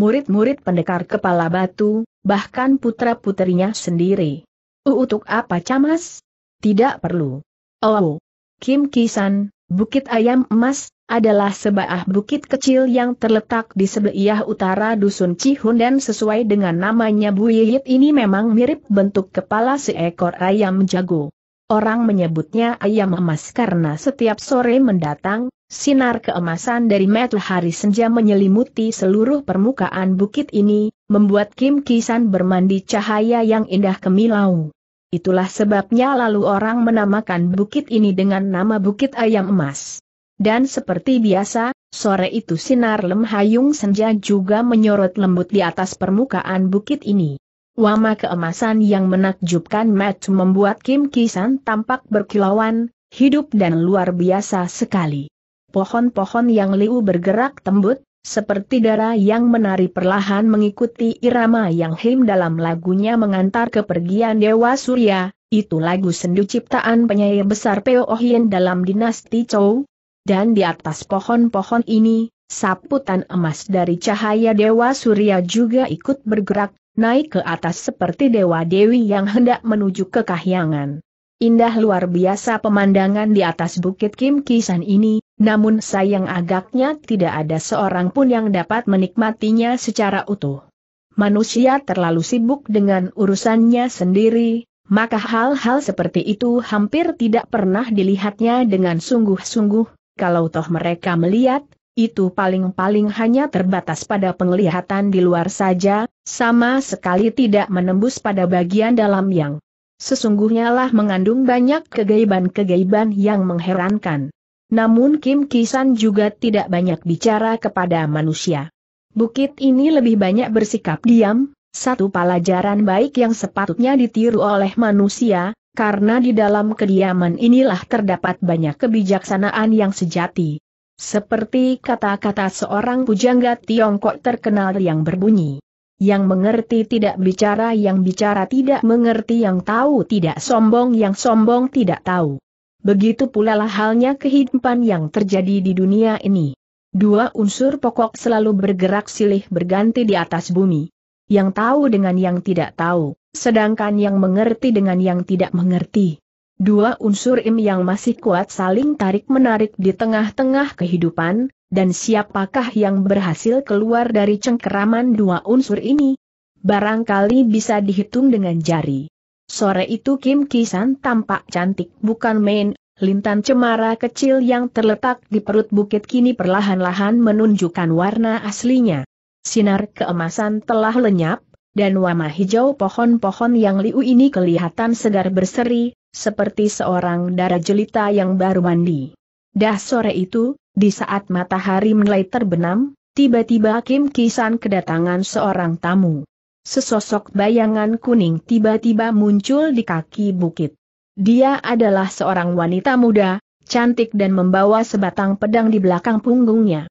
murid-murid pendekar kepala batu, bahkan putra-putrinya sendiri. Untuk apa camas? Tidak perlu. Oh, Kim Kisan, Bukit Ayam Emas, adalah sebuah bukit kecil yang terletak di sebelah utara Dusun Cihun dan sesuai dengan namanya Buyit ini memang mirip bentuk kepala seekor ayam jago. Orang menyebutnya ayam emas karena setiap sore mendatang, sinar keemasan dari matahari senja menyelimuti seluruh permukaan bukit ini, membuat Kim Kisan bermandi cahaya yang indah kemilau. Itulah sebabnya lalu orang menamakan bukit ini dengan nama Bukit Ayam Emas. Dan seperti biasa, sore itu sinar lemhayung senja juga menyorot lembut di atas permukaan bukit ini. Wama keemasan yang menakjubkan Matt membuat Kim Kisan tampak berkilauan, hidup dan luar biasa sekali. Pohon-pohon yang liu bergerak tembut, seperti darah yang menari perlahan mengikuti irama yang him dalam lagunya mengantar kepergian Dewa Surya, itu lagu sendu ciptaan penyair besar Peo oh dalam dinasti Chou. Dan di atas pohon-pohon ini, saputan emas dari cahaya Dewa Surya juga ikut bergerak, naik ke atas seperti dewa-dewi yang hendak menuju ke kahyangan. Indah luar biasa pemandangan di atas bukit Kim Kisan ini, namun sayang agaknya tidak ada seorang pun yang dapat menikmatinya secara utuh. Manusia terlalu sibuk dengan urusannya sendiri, maka hal-hal seperti itu hampir tidak pernah dilihatnya dengan sungguh-sungguh, kalau toh mereka melihat, itu paling-paling hanya terbatas pada penglihatan di luar saja, sama sekali tidak menembus pada bagian dalam yang sesungguhnya lah mengandung banyak kegaiban-kegaiban yang mengherankan. Namun Kim Kisan juga tidak banyak bicara kepada manusia. Bukit ini lebih banyak bersikap diam, satu pelajaran baik yang sepatutnya ditiru oleh manusia, karena di dalam kediaman inilah terdapat banyak kebijaksanaan yang sejati. Seperti kata-kata seorang pujangga Tiongkok terkenal yang berbunyi. Yang mengerti tidak bicara yang bicara tidak mengerti yang tahu tidak sombong yang sombong tidak tahu. Begitu pula lah halnya kehidupan yang terjadi di dunia ini. Dua unsur pokok selalu bergerak silih berganti di atas bumi. Yang tahu dengan yang tidak tahu, sedangkan yang mengerti dengan yang tidak mengerti. Dua unsur im yang masih kuat saling tarik-menarik di tengah-tengah kehidupan, dan siapakah yang berhasil keluar dari cengkeraman dua unsur ini? Barangkali bisa dihitung dengan jari. Sore itu Kim Kisan tampak cantik bukan main, lintan cemara kecil yang terletak di perut bukit kini perlahan-lahan menunjukkan warna aslinya. Sinar keemasan telah lenyap, dan wama hijau pohon-pohon yang liu ini kelihatan segar berseri, seperti seorang darah jelita yang baru mandi. Dah sore itu, di saat matahari mulai terbenam, tiba-tiba Kim Kisan kedatangan seorang tamu sesosok bayangan kuning tiba-tiba muncul di kaki bukit. Dia adalah seorang wanita muda, cantik dan membawa sebatang pedang di belakang punggungnya.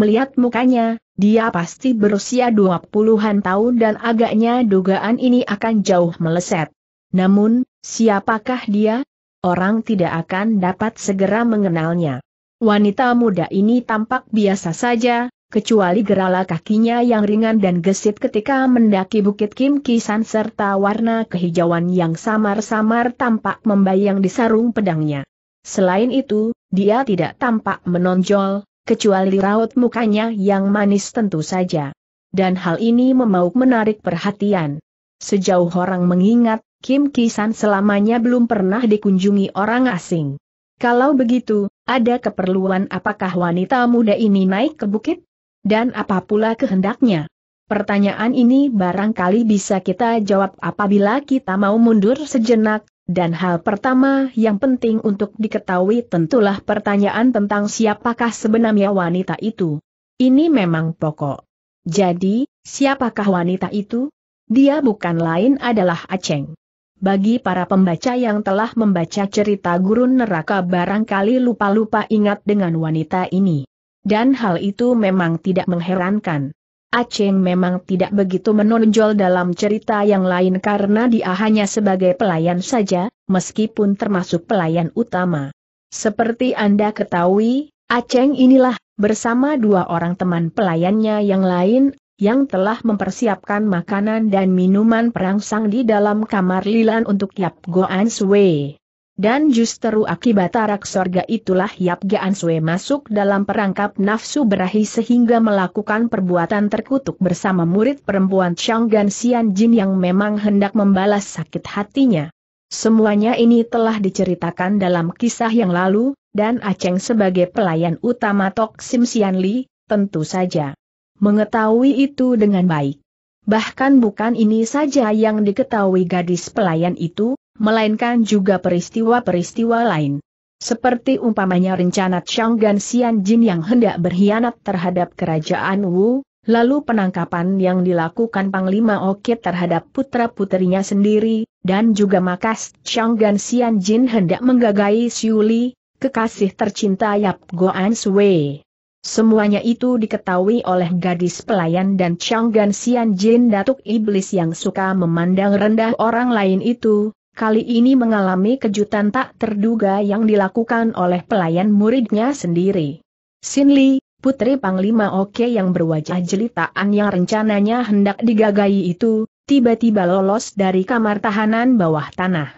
Melihat mukanya, dia pasti berusia 20-an tahun dan agaknya dugaan ini akan jauh meleset. Namun, siapakah dia? Orang tidak akan dapat segera mengenalnya. Wanita muda ini tampak biasa saja, kecuali gerala kakinya yang ringan dan gesit ketika mendaki Bukit Kim Kisan serta warna kehijauan yang samar-samar tampak membayang di sarung pedangnya. Selain itu, dia tidak tampak menonjol, kecuali raut mukanya yang manis tentu saja. Dan hal ini memauk menarik perhatian. Sejauh orang mengingat, Kim Kisan selamanya belum pernah dikunjungi orang asing. Kalau begitu, ada keperluan apakah wanita muda ini naik ke bukit? Dan apa pula kehendaknya? Pertanyaan ini barangkali bisa kita jawab apabila kita mau mundur sejenak, dan hal pertama yang penting untuk diketahui tentulah pertanyaan tentang siapakah sebenarnya wanita itu. Ini memang pokok. Jadi, siapakah wanita itu? Dia bukan lain adalah Aceng. Bagi para pembaca yang telah membaca cerita gurun neraka barangkali lupa-lupa ingat dengan wanita ini dan hal itu memang tidak mengherankan. Aceng memang tidak begitu menonjol dalam cerita yang lain karena dia hanya sebagai pelayan saja, meskipun termasuk pelayan utama. Seperti Anda ketahui, Aceng inilah, bersama dua orang teman pelayannya yang lain, yang telah mempersiapkan makanan dan minuman perangsang di dalam kamar Lilan untuk Yap Goan Sui. Dan justru akibat arak sorga itulah Yap Gaan Sue masuk dalam perangkap nafsu berahi sehingga melakukan perbuatan terkutuk bersama murid perempuan Chang Gan Xian Jin yang memang hendak membalas sakit hatinya. Semuanya ini telah diceritakan dalam kisah yang lalu, dan Aceng sebagai pelayan utama Tok Sim Sian Li, tentu saja mengetahui itu dengan baik. Bahkan bukan ini saja yang diketahui gadis pelayan itu, melainkan juga peristiwa-peristiwa lain. Seperti umpamanya rencana Chang Gan Xian Jin yang hendak berkhianat terhadap kerajaan Wu, lalu penangkapan yang dilakukan Panglima Okit terhadap putra-putrinya sendiri, dan juga Makas Xian Jin hendak menggagai Siuli, kekasih tercinta Yap Goan Sui. Semuanya itu diketahui oleh gadis pelayan dan Chang Gan Xian Jin Datuk Iblis yang suka memandang rendah orang lain itu, kali ini mengalami kejutan tak terduga yang dilakukan oleh pelayan muridnya sendiri. Sin Li, putri Panglima Oke yang berwajah jelitaan yang rencananya hendak digagai itu, tiba-tiba lolos dari kamar tahanan bawah tanah.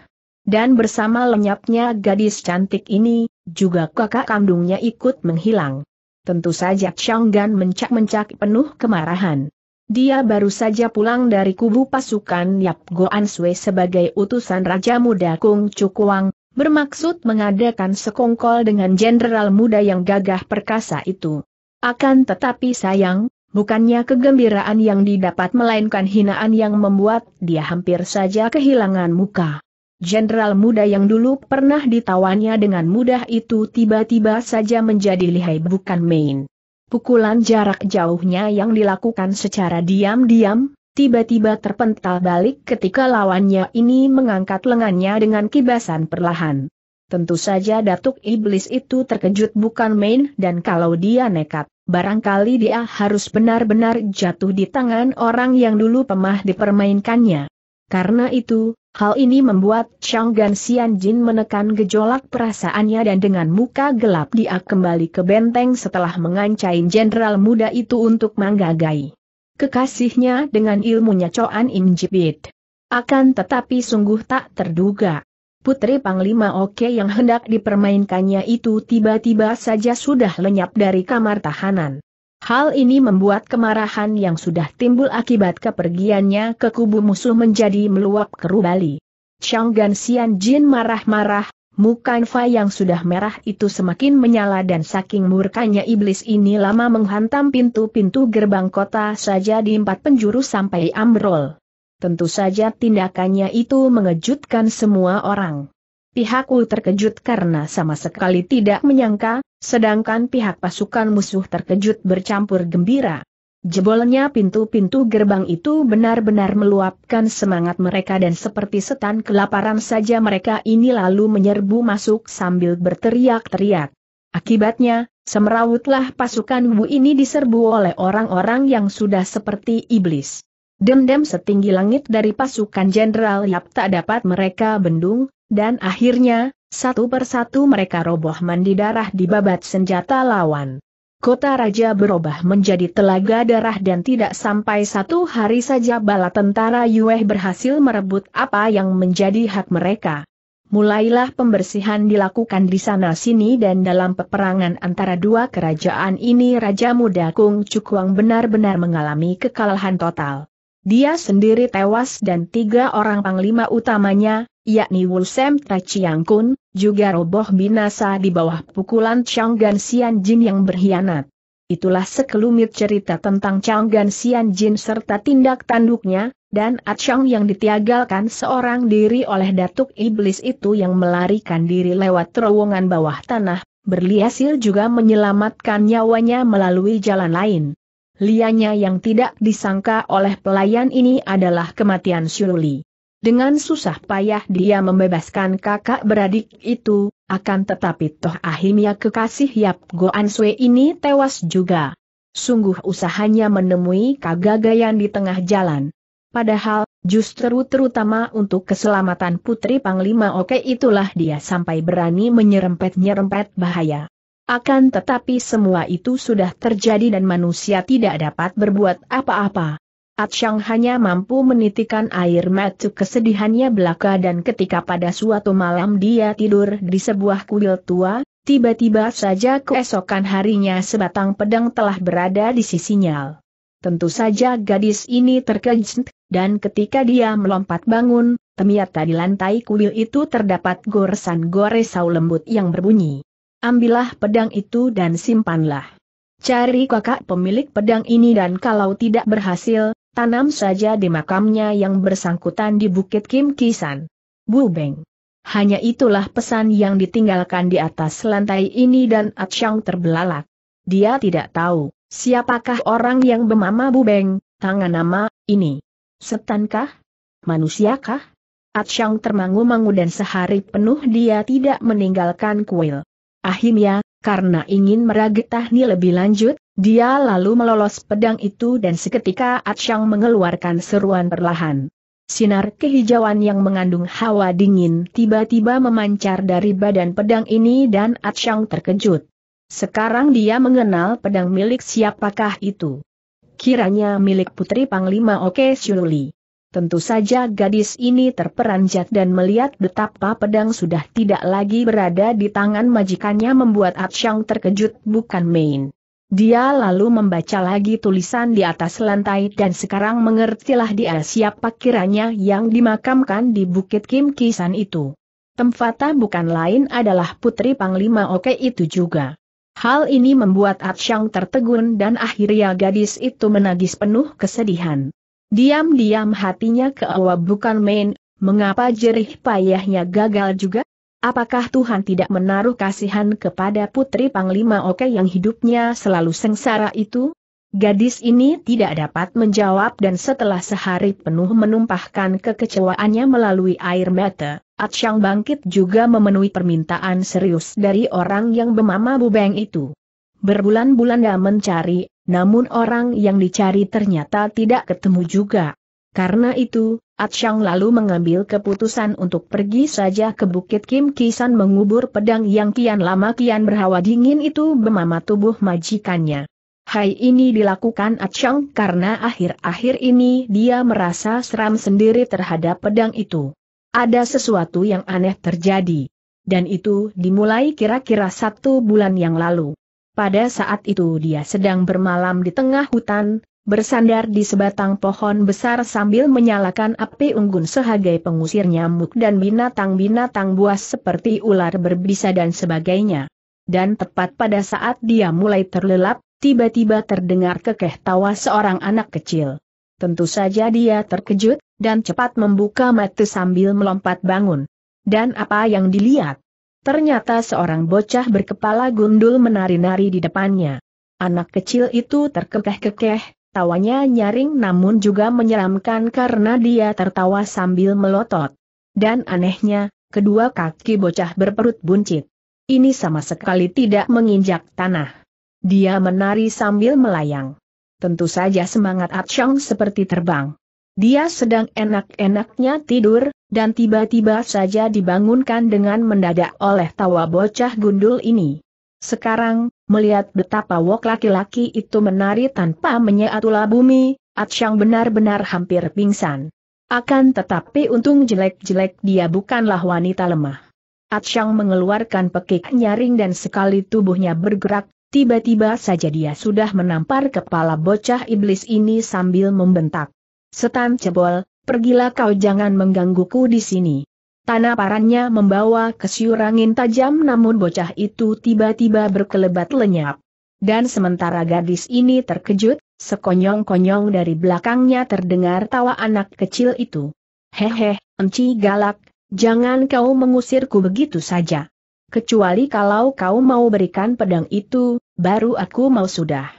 Dan bersama lenyapnya gadis cantik ini, juga kakak kandungnya ikut menghilang. Tentu saja Chang Gan mencak-mencak penuh kemarahan. Dia baru saja pulang dari kubu pasukan Yap Goan Sui sebagai utusan Raja Muda Kung Wang, bermaksud mengadakan sekongkol dengan jenderal muda yang gagah perkasa itu. Akan tetapi sayang, bukannya kegembiraan yang didapat melainkan hinaan yang membuat dia hampir saja kehilangan muka. Jenderal muda yang dulu pernah ditawannya dengan mudah itu tiba-tiba saja menjadi lihai bukan main. Pukulan jarak jauhnya yang dilakukan secara diam-diam, tiba-tiba terpental balik ketika lawannya ini mengangkat lengannya dengan kibasan perlahan. Tentu saja Datuk Iblis itu terkejut bukan main dan kalau dia nekat, barangkali dia harus benar-benar jatuh di tangan orang yang dulu pemah dipermainkannya. Karena itu, hal ini membuat Chang Gan Xian Jin menekan gejolak perasaannya dan dengan muka gelap dia kembali ke benteng setelah mengancam jenderal muda itu untuk menggagai kekasihnya dengan ilmunya Coan Im Jibit. Akan tetapi sungguh tak terduga. Putri Panglima Oke yang hendak dipermainkannya itu tiba-tiba saja sudah lenyap dari kamar tahanan. Hal ini membuat kemarahan yang sudah timbul akibat kepergiannya ke kubu musuh menjadi meluap keru Bali. Chang Gan Xian Jin marah-marah, muka Fa yang sudah merah itu semakin menyala dan saking murkanya iblis ini lama menghantam pintu-pintu gerbang kota saja di empat penjuru sampai ambrol. Tentu saja tindakannya itu mengejutkan semua orang. Pihakku terkejut karena sama sekali tidak menyangka, Sedangkan pihak pasukan musuh terkejut bercampur gembira. Jebolnya pintu-pintu gerbang itu benar-benar meluapkan semangat mereka dan seperti setan kelaparan saja mereka ini lalu menyerbu masuk sambil berteriak-teriak. Akibatnya, semerawutlah pasukan Wu ini diserbu oleh orang-orang yang sudah seperti iblis. Dendam setinggi langit dari pasukan Jenderal Yap tak dapat mereka bendung, dan akhirnya, satu persatu mereka roboh mandi darah di babat senjata lawan. Kota Raja berubah menjadi telaga darah dan tidak sampai satu hari saja bala tentara Yueh berhasil merebut apa yang menjadi hak mereka. Mulailah pembersihan dilakukan di sana-sini dan dalam peperangan antara dua kerajaan ini Raja Muda Kung Chukwang benar-benar mengalami kekalahan total. Dia sendiri tewas dan tiga orang panglima utamanya, yakni Wulsem Tachiang Kun, juga roboh binasa di bawah pukulan Gan Xian Jin yang berkhianat. Itulah sekelumit cerita tentang Gan Xian Jin serta tindak tanduknya, dan Achang yang ditiagalkan seorang diri oleh Datuk Iblis itu yang melarikan diri lewat terowongan bawah tanah, berliasil juga menyelamatkan nyawanya melalui jalan lain. Lianya yang tidak disangka oleh pelayan ini adalah kematian Syuli. Dengan susah payah dia membebaskan kakak beradik itu, akan tetapi toh akhirnya kekasih Yap Goan Sue ini tewas juga. Sungguh usahanya menemui kagagayan di tengah jalan. Padahal, justru terutama untuk keselamatan Putri Panglima Oke itulah dia sampai berani menyerempet-nyerempet bahaya. Akan tetapi semua itu sudah terjadi dan manusia tidak dapat berbuat apa-apa. Atshang hanya mampu menitikan air mata kesedihannya belaka dan ketika pada suatu malam dia tidur di sebuah kuil tua, tiba-tiba saja keesokan harinya sebatang pedang telah berada di sisinya. Tentu saja gadis ini terkejut, dan ketika dia melompat bangun, ternyata di lantai kuil itu terdapat goresan goresau lembut yang berbunyi. Ambillah pedang itu dan simpanlah. Cari kakak pemilik pedang ini dan kalau tidak berhasil, tanam saja di makamnya yang bersangkutan di Bukit Kim Kisan. Bu Beng. Hanya itulah pesan yang ditinggalkan di atas lantai ini dan Atsyang terbelalak. Dia tidak tahu, siapakah orang yang Bu Beng, tangan nama, ini. Setankah? Manusiakah? Atsyang termangu-mangu dan sehari penuh dia tidak meninggalkan kuil. Ahimya, karena ingin meragitahni lebih lanjut, dia lalu melolos pedang itu dan seketika Atsyang mengeluarkan seruan perlahan. Sinar kehijauan yang mengandung hawa dingin tiba-tiba memancar dari badan pedang ini dan Atsyang terkejut. Sekarang dia mengenal pedang milik siapakah itu. Kiranya milik putri Panglima Oke Syululi. Tentu saja gadis ini terperanjat dan melihat betapa pedang sudah tidak lagi berada di tangan majikannya membuat Atsyang terkejut bukan main. Dia lalu membaca lagi tulisan di atas lantai dan sekarang mengertilah dia siapa kiranya yang dimakamkan di Bukit Kim Kisan itu. Tempatnya bukan lain adalah putri Panglima Oke itu juga. Hal ini membuat Atsyang tertegun dan akhirnya gadis itu menagis penuh kesedihan. Diam-diam hatinya keawa bukan main, mengapa jerih payahnya gagal juga? Apakah Tuhan tidak menaruh kasihan kepada putri Panglima Oke yang hidupnya selalu sengsara itu? Gadis ini tidak dapat menjawab dan setelah sehari penuh menumpahkan kekecewaannya melalui air mata, Atsyang bangkit juga memenuhi permintaan serius dari orang yang bernama Bubeng itu. Berbulan-bulan dia mencari, namun orang yang dicari ternyata tidak ketemu juga. Karena itu, Atsyang lalu mengambil keputusan untuk pergi saja ke Bukit Kim Kisan mengubur pedang yang kian lama kian berhawa dingin itu bemama tubuh majikannya. Hai ini dilakukan Atsyang karena akhir-akhir ini dia merasa seram sendiri terhadap pedang itu. Ada sesuatu yang aneh terjadi. Dan itu dimulai kira-kira satu bulan yang lalu. Pada saat itu dia sedang bermalam di tengah hutan, bersandar di sebatang pohon besar sambil menyalakan api unggun sebagai pengusir nyamuk dan binatang-binatang buas seperti ular berbisa dan sebagainya. Dan tepat pada saat dia mulai terlelap, tiba-tiba terdengar kekeh tawa seorang anak kecil. Tentu saja dia terkejut, dan cepat membuka mata sambil melompat bangun. Dan apa yang dilihat? Ternyata seorang bocah berkepala gundul menari-nari di depannya. Anak kecil itu terkekeh-kekeh, Tawanya nyaring namun juga menyeramkan karena dia tertawa sambil melotot. Dan anehnya, kedua kaki bocah berperut buncit. Ini sama sekali tidak menginjak tanah. Dia menari sambil melayang. Tentu saja semangat Atsyong seperti terbang. Dia sedang enak-enaknya tidur, dan tiba-tiba saja dibangunkan dengan mendadak oleh tawa bocah gundul ini. Sekarang, Melihat betapa wok laki-laki itu menari tanpa menyeatulah bumi, Atsyang benar-benar hampir pingsan. Akan tetapi untung jelek-jelek dia bukanlah wanita lemah. Atsyang mengeluarkan pekik nyaring dan sekali tubuhnya bergerak, tiba-tiba saja dia sudah menampar kepala bocah iblis ini sambil membentak. Setan cebol, pergilah kau jangan menggangguku di sini. Tanah Tanaparannya membawa kesyurangin tajam namun bocah itu tiba-tiba berkelebat lenyap. Dan sementara gadis ini terkejut, sekonyong-konyong dari belakangnya terdengar tawa anak kecil itu. Hehe, enci galak, jangan kau mengusirku begitu saja. Kecuali kalau kau mau berikan pedang itu, baru aku mau sudah.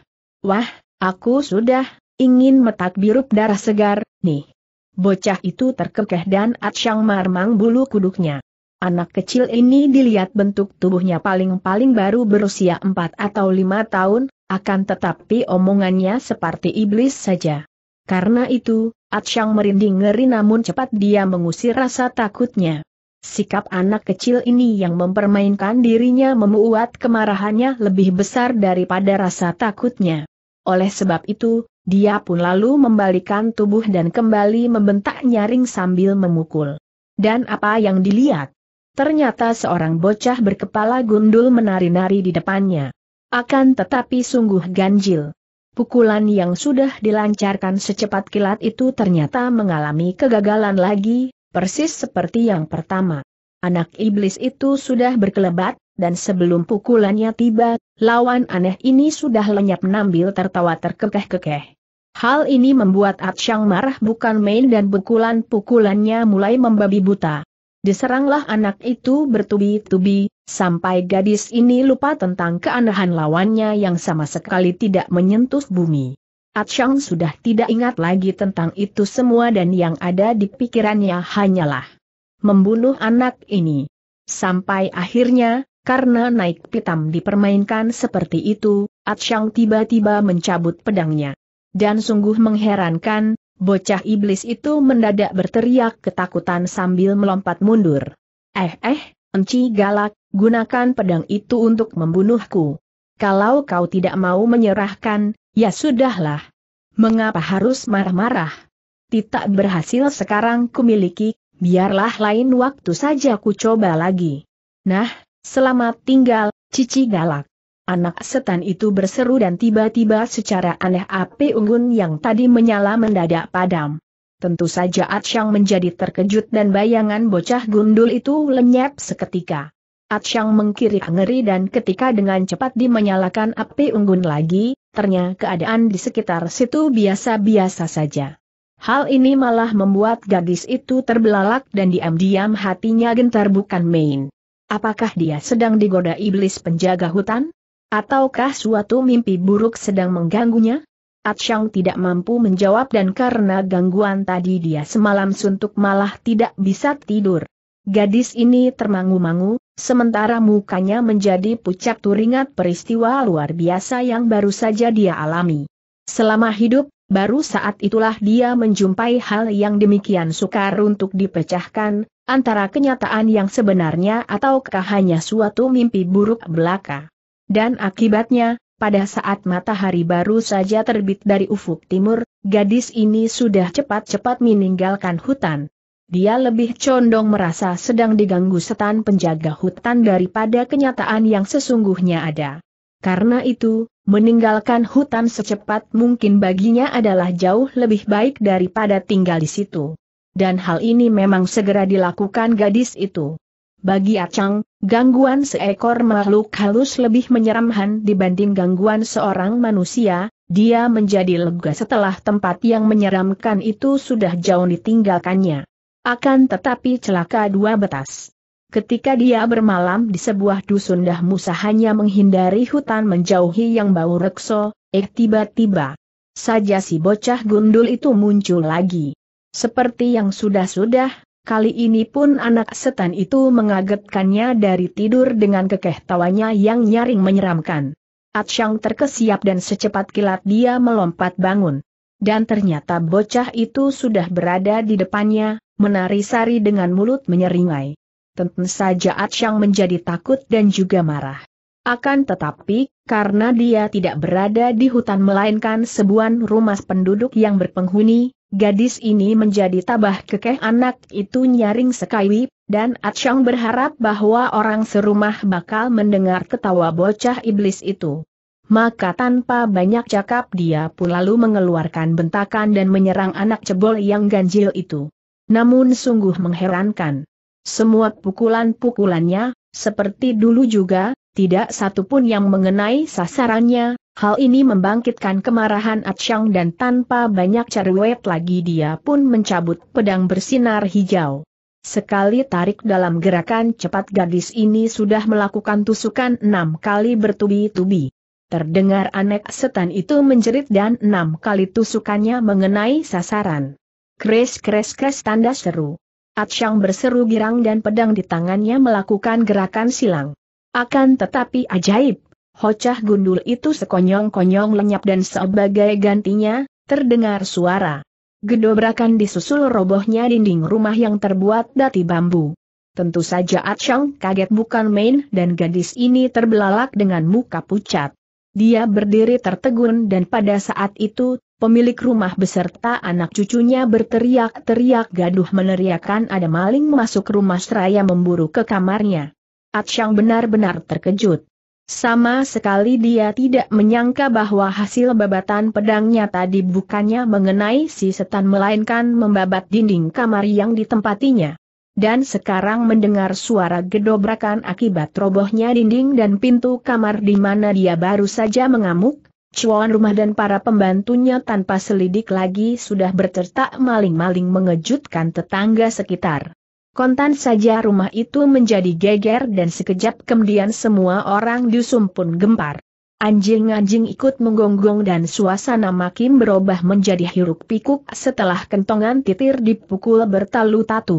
Wah, aku sudah, ingin metak birup darah segar, nih. Bocah itu terkekeh dan atsyang marmang bulu kuduknya. Anak kecil ini dilihat bentuk tubuhnya paling-paling baru berusia 4 atau 5 tahun, akan tetapi omongannya seperti iblis saja. Karena itu, Atsyang merinding ngeri namun cepat dia mengusir rasa takutnya. Sikap anak kecil ini yang mempermainkan dirinya memuat kemarahannya lebih besar daripada rasa takutnya. Oleh sebab itu, dia pun lalu membalikan tubuh dan kembali membentak nyaring sambil memukul. Dan apa yang dilihat? Ternyata seorang bocah berkepala gundul menari-nari di depannya. Akan tetapi sungguh ganjil. Pukulan yang sudah dilancarkan secepat kilat itu ternyata mengalami kegagalan lagi, persis seperti yang pertama. Anak iblis itu sudah berkelebat, dan sebelum pukulannya tiba, lawan aneh ini sudah lenyap nambil tertawa terkekeh-kekeh. Hal ini membuat Atsyang marah bukan main dan pukulan-pukulannya mulai membabi buta. Diseranglah anak itu bertubi-tubi, sampai gadis ini lupa tentang keanehan lawannya yang sama sekali tidak menyentuh bumi. Atsyang sudah tidak ingat lagi tentang itu semua dan yang ada di pikirannya hanyalah membunuh anak ini. Sampai akhirnya, karena naik pitam dipermainkan seperti itu, Atsyang tiba-tiba mencabut pedangnya. Dan sungguh mengherankan, bocah iblis itu mendadak berteriak ketakutan sambil melompat mundur. Eh eh, enci galak, gunakan pedang itu untuk membunuhku. Kalau kau tidak mau menyerahkan, ya sudahlah. Mengapa harus marah-marah? Tidak berhasil sekarang kumiliki, biarlah lain waktu saja ku coba lagi. Nah, Selamat tinggal, cici galak. Anak setan itu berseru dan tiba-tiba secara aneh api unggun yang tadi menyala mendadak padam. Tentu saja Atsyang menjadi terkejut dan bayangan bocah gundul itu lenyap seketika. Atsyang mengkiri ngeri dan ketika dengan cepat dimenyalakan api unggun lagi, ternyata keadaan di sekitar situ biasa-biasa saja. Hal ini malah membuat gadis itu terbelalak dan diam-diam hatinya gentar bukan main. Apakah dia sedang digoda iblis penjaga hutan? Ataukah suatu mimpi buruk sedang mengganggunya? Atsyang tidak mampu menjawab dan karena gangguan tadi dia semalam suntuk malah tidak bisa tidur. Gadis ini termangu-mangu, sementara mukanya menjadi pucat turingat peristiwa luar biasa yang baru saja dia alami. Selama hidup, baru saat itulah dia menjumpai hal yang demikian sukar untuk dipecahkan, antara kenyataan yang sebenarnya ataukah hanya suatu mimpi buruk belaka. Dan akibatnya, pada saat matahari baru saja terbit dari ufuk timur, gadis ini sudah cepat-cepat meninggalkan hutan. Dia lebih condong merasa sedang diganggu setan penjaga hutan daripada kenyataan yang sesungguhnya ada. Karena itu, meninggalkan hutan secepat mungkin baginya adalah jauh lebih baik daripada tinggal di situ dan hal ini memang segera dilakukan gadis itu. Bagi Acang, gangguan seekor makhluk halus lebih menyeramkan dibanding gangguan seorang manusia, dia menjadi lega setelah tempat yang menyeramkan itu sudah jauh ditinggalkannya. Akan tetapi celaka dua betas. Ketika dia bermalam di sebuah dusun dah musahanya menghindari hutan menjauhi yang bau rekso, eh tiba-tiba. Saja si bocah gundul itu muncul lagi. Seperti yang sudah-sudah, kali ini pun anak setan itu mengagetkannya dari tidur dengan kekeh tawanya yang nyaring menyeramkan. Atsyang terkesiap dan secepat kilat dia melompat bangun. Dan ternyata bocah itu sudah berada di depannya, menari sari dengan mulut menyeringai. Tentu saja Atsyang menjadi takut dan juga marah. Akan tetapi, karena dia tidak berada di hutan melainkan sebuah rumah penduduk yang berpenghuni, Gadis ini menjadi tabah kekeh anak itu nyaring sekali, dan Atchang berharap bahwa orang serumah bakal mendengar ketawa bocah iblis itu. Maka tanpa banyak cakap dia pun lalu mengeluarkan bentakan dan menyerang anak cebol yang ganjil itu. Namun sungguh mengherankan. Semua pukulan-pukulannya, seperti dulu juga, tidak satupun yang mengenai sasarannya, Hal ini membangkitkan kemarahan Atsyang dan tanpa banyak cerewet lagi dia pun mencabut pedang bersinar hijau. Sekali tarik dalam gerakan cepat gadis ini sudah melakukan tusukan enam kali bertubi-tubi. Terdengar anek setan itu menjerit dan enam kali tusukannya mengenai sasaran. Kres kres kres tanda seru. Atsyang berseru girang dan pedang di tangannya melakukan gerakan silang. Akan tetapi ajaib, Hocah gundul itu sekonyong-konyong lenyap dan sebagai gantinya, terdengar suara. Gedobrakan disusul robohnya dinding rumah yang terbuat dari bambu. Tentu saja Atshang kaget bukan main dan gadis ini terbelalak dengan muka pucat. Dia berdiri tertegun dan pada saat itu, pemilik rumah beserta anak cucunya berteriak-teriak gaduh meneriakan ada maling masuk rumah seraya memburu ke kamarnya. Atshang benar-benar terkejut. Sama sekali dia tidak menyangka bahwa hasil babatan pedangnya tadi bukannya mengenai si setan melainkan membabat dinding kamar yang ditempatinya. Dan sekarang mendengar suara gedobrakan akibat robohnya dinding dan pintu kamar di mana dia baru saja mengamuk, cuan rumah dan para pembantunya tanpa selidik lagi sudah bercerita maling-maling mengejutkan tetangga sekitar. Kontan saja rumah itu menjadi geger dan sekejap kemudian semua orang dusun pun gempar. Anjing-anjing ikut menggonggong dan suasana makin berubah menjadi hiruk pikuk setelah kentongan titir dipukul bertalu tatu.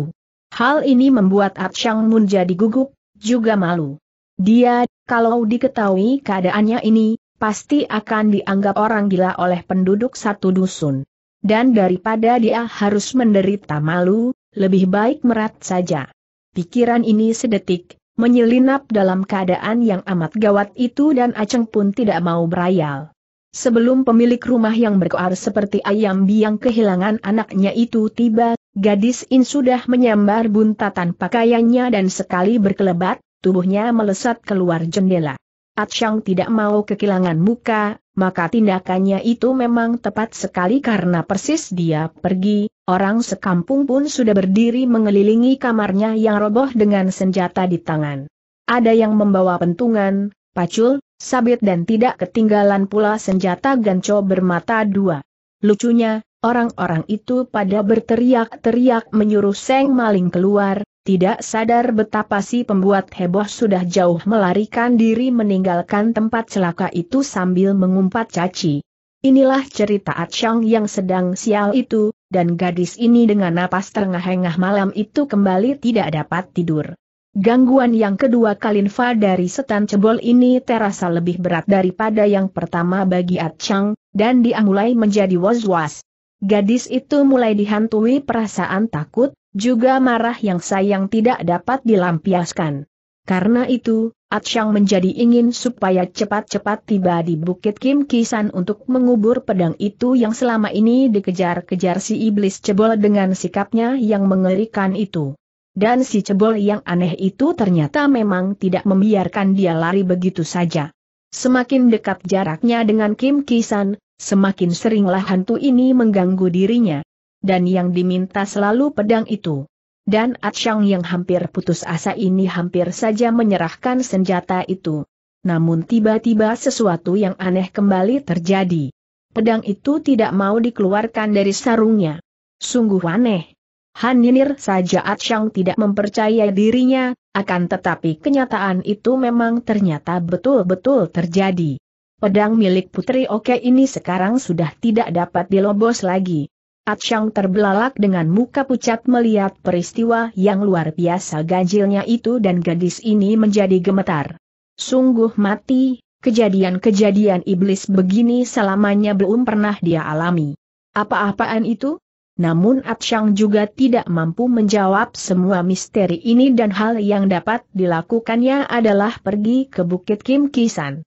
Hal ini membuat Atshang Mun jadi gugup, juga malu. Dia, kalau diketahui keadaannya ini, pasti akan dianggap orang gila oleh penduduk satu dusun. Dan daripada dia harus menderita malu, lebih baik merat saja. Pikiran ini sedetik, menyelinap dalam keadaan yang amat gawat itu dan Aceng pun tidak mau berayal. Sebelum pemilik rumah yang berkoar seperti ayam biang kehilangan anaknya itu tiba, gadis In sudah menyambar buntatan pakaiannya dan sekali berkelebat, tubuhnya melesat keluar jendela. Atsyang tidak mau kekilangan muka, maka tindakannya itu memang tepat sekali karena persis dia pergi, orang sekampung pun sudah berdiri mengelilingi kamarnya yang roboh dengan senjata di tangan. Ada yang membawa pentungan, pacul, sabit dan tidak ketinggalan pula senjata ganco bermata dua. Lucunya, orang-orang itu pada berteriak-teriak menyuruh Seng Maling keluar, tidak sadar betapa si pembuat heboh sudah jauh melarikan diri meninggalkan tempat celaka itu sambil mengumpat caci. Inilah cerita Atsyang yang sedang sial itu, dan gadis ini dengan napas terengah-engah malam itu kembali tidak dapat tidur. Gangguan yang kedua Kalinfa dari setan cebol ini terasa lebih berat daripada yang pertama bagi Atsyang, dan dia mulai menjadi was-was. Gadis itu mulai dihantui perasaan takut, juga marah yang sayang tidak dapat dilampiaskan. Karena itu, Atsyang menjadi ingin supaya cepat-cepat tiba di Bukit Kim Kisan untuk mengubur pedang itu yang selama ini dikejar-kejar si iblis cebol dengan sikapnya yang mengerikan itu. Dan si cebol yang aneh itu ternyata memang tidak membiarkan dia lari begitu saja. Semakin dekat jaraknya dengan Kim Kisan, semakin seringlah hantu ini mengganggu dirinya dan yang diminta selalu pedang itu. Dan Atsyang yang hampir putus asa ini hampir saja menyerahkan senjata itu. Namun tiba-tiba sesuatu yang aneh kembali terjadi. Pedang itu tidak mau dikeluarkan dari sarungnya. Sungguh aneh. Han Yinir saja Atsyang tidak mempercayai dirinya, akan tetapi kenyataan itu memang ternyata betul-betul terjadi. Pedang milik Putri Oke ini sekarang sudah tidak dapat dilobos lagi. Atsyang terbelalak dengan muka pucat melihat peristiwa yang luar biasa ganjilnya itu dan gadis ini menjadi gemetar. Sungguh mati, kejadian-kejadian iblis begini selamanya belum pernah dia alami. Apa-apaan itu? Namun Atsyang juga tidak mampu menjawab semua misteri ini dan hal yang dapat dilakukannya adalah pergi ke Bukit Kim Kisan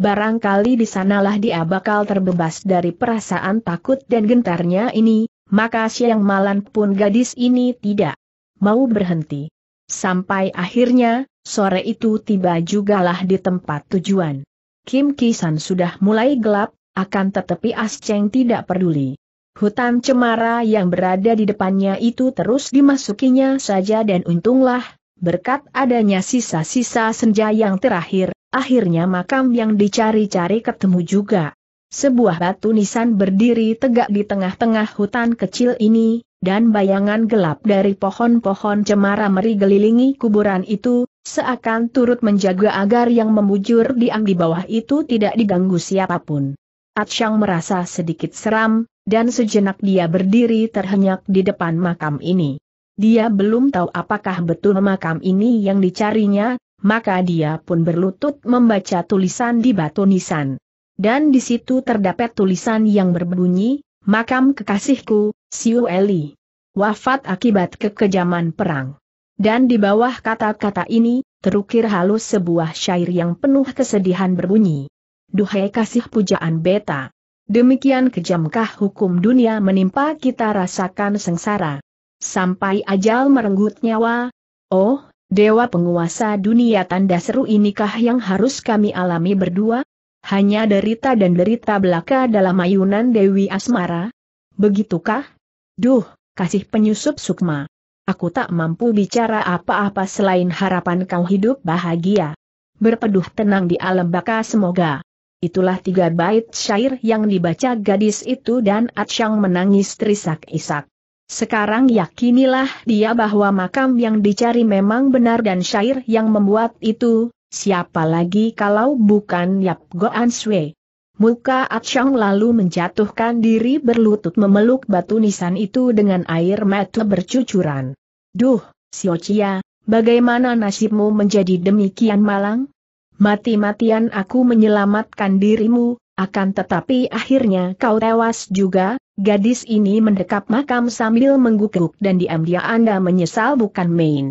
barangkali di sanalah dia bakal terbebas dari perasaan takut dan gentarnya ini, maka siang malam pun gadis ini tidak mau berhenti. Sampai akhirnya, sore itu tiba jugalah di tempat tujuan. Kim Kisan sudah mulai gelap, akan tetapi Asceng tidak peduli. Hutan cemara yang berada di depannya itu terus dimasukinya saja dan untunglah, berkat adanya sisa-sisa senja yang terakhir, Akhirnya makam yang dicari-cari ketemu juga. Sebuah batu nisan berdiri tegak di tengah-tengah hutan kecil ini, dan bayangan gelap dari pohon-pohon cemara meri merigelilingi kuburan itu, seakan turut menjaga agar yang membujur diang di bawah itu tidak diganggu siapapun. Atsyang merasa sedikit seram, dan sejenak dia berdiri terhenyak di depan makam ini. Dia belum tahu apakah betul makam ini yang dicarinya, maka dia pun berlutut membaca tulisan di batu nisan. Dan di situ terdapat tulisan yang berbunyi, Makam kekasihku, Siu Eli. Wafat akibat kekejaman perang. Dan di bawah kata-kata ini, terukir halus sebuah syair yang penuh kesedihan berbunyi. Duhai kasih pujaan beta. Demikian kejamkah hukum dunia menimpa kita rasakan sengsara. Sampai ajal merenggut nyawa. Oh, Dewa penguasa dunia tanda seru inikah yang harus kami alami berdua? Hanya derita dan derita belaka dalam ayunan Dewi Asmara? Begitukah? Duh, kasih penyusup sukma. Aku tak mampu bicara apa-apa selain harapan kau hidup bahagia. Berpeduh tenang di alam baka semoga. Itulah tiga bait syair yang dibaca gadis itu dan Atsyang menangis terisak-isak. Sekarang yakinilah dia bahwa makam yang dicari memang benar dan syair yang membuat itu, siapa lagi kalau bukan Yap Goan Sui. Muka Atshang lalu menjatuhkan diri berlutut memeluk batu nisan itu dengan air mata bercucuran. Duh, Siocia, bagaimana nasibmu menjadi demikian malang? Mati-matian aku menyelamatkan dirimu, akan tetapi akhirnya kau tewas juga, gadis ini mendekap makam sambil mengguguk dan diam dia Anda menyesal bukan main.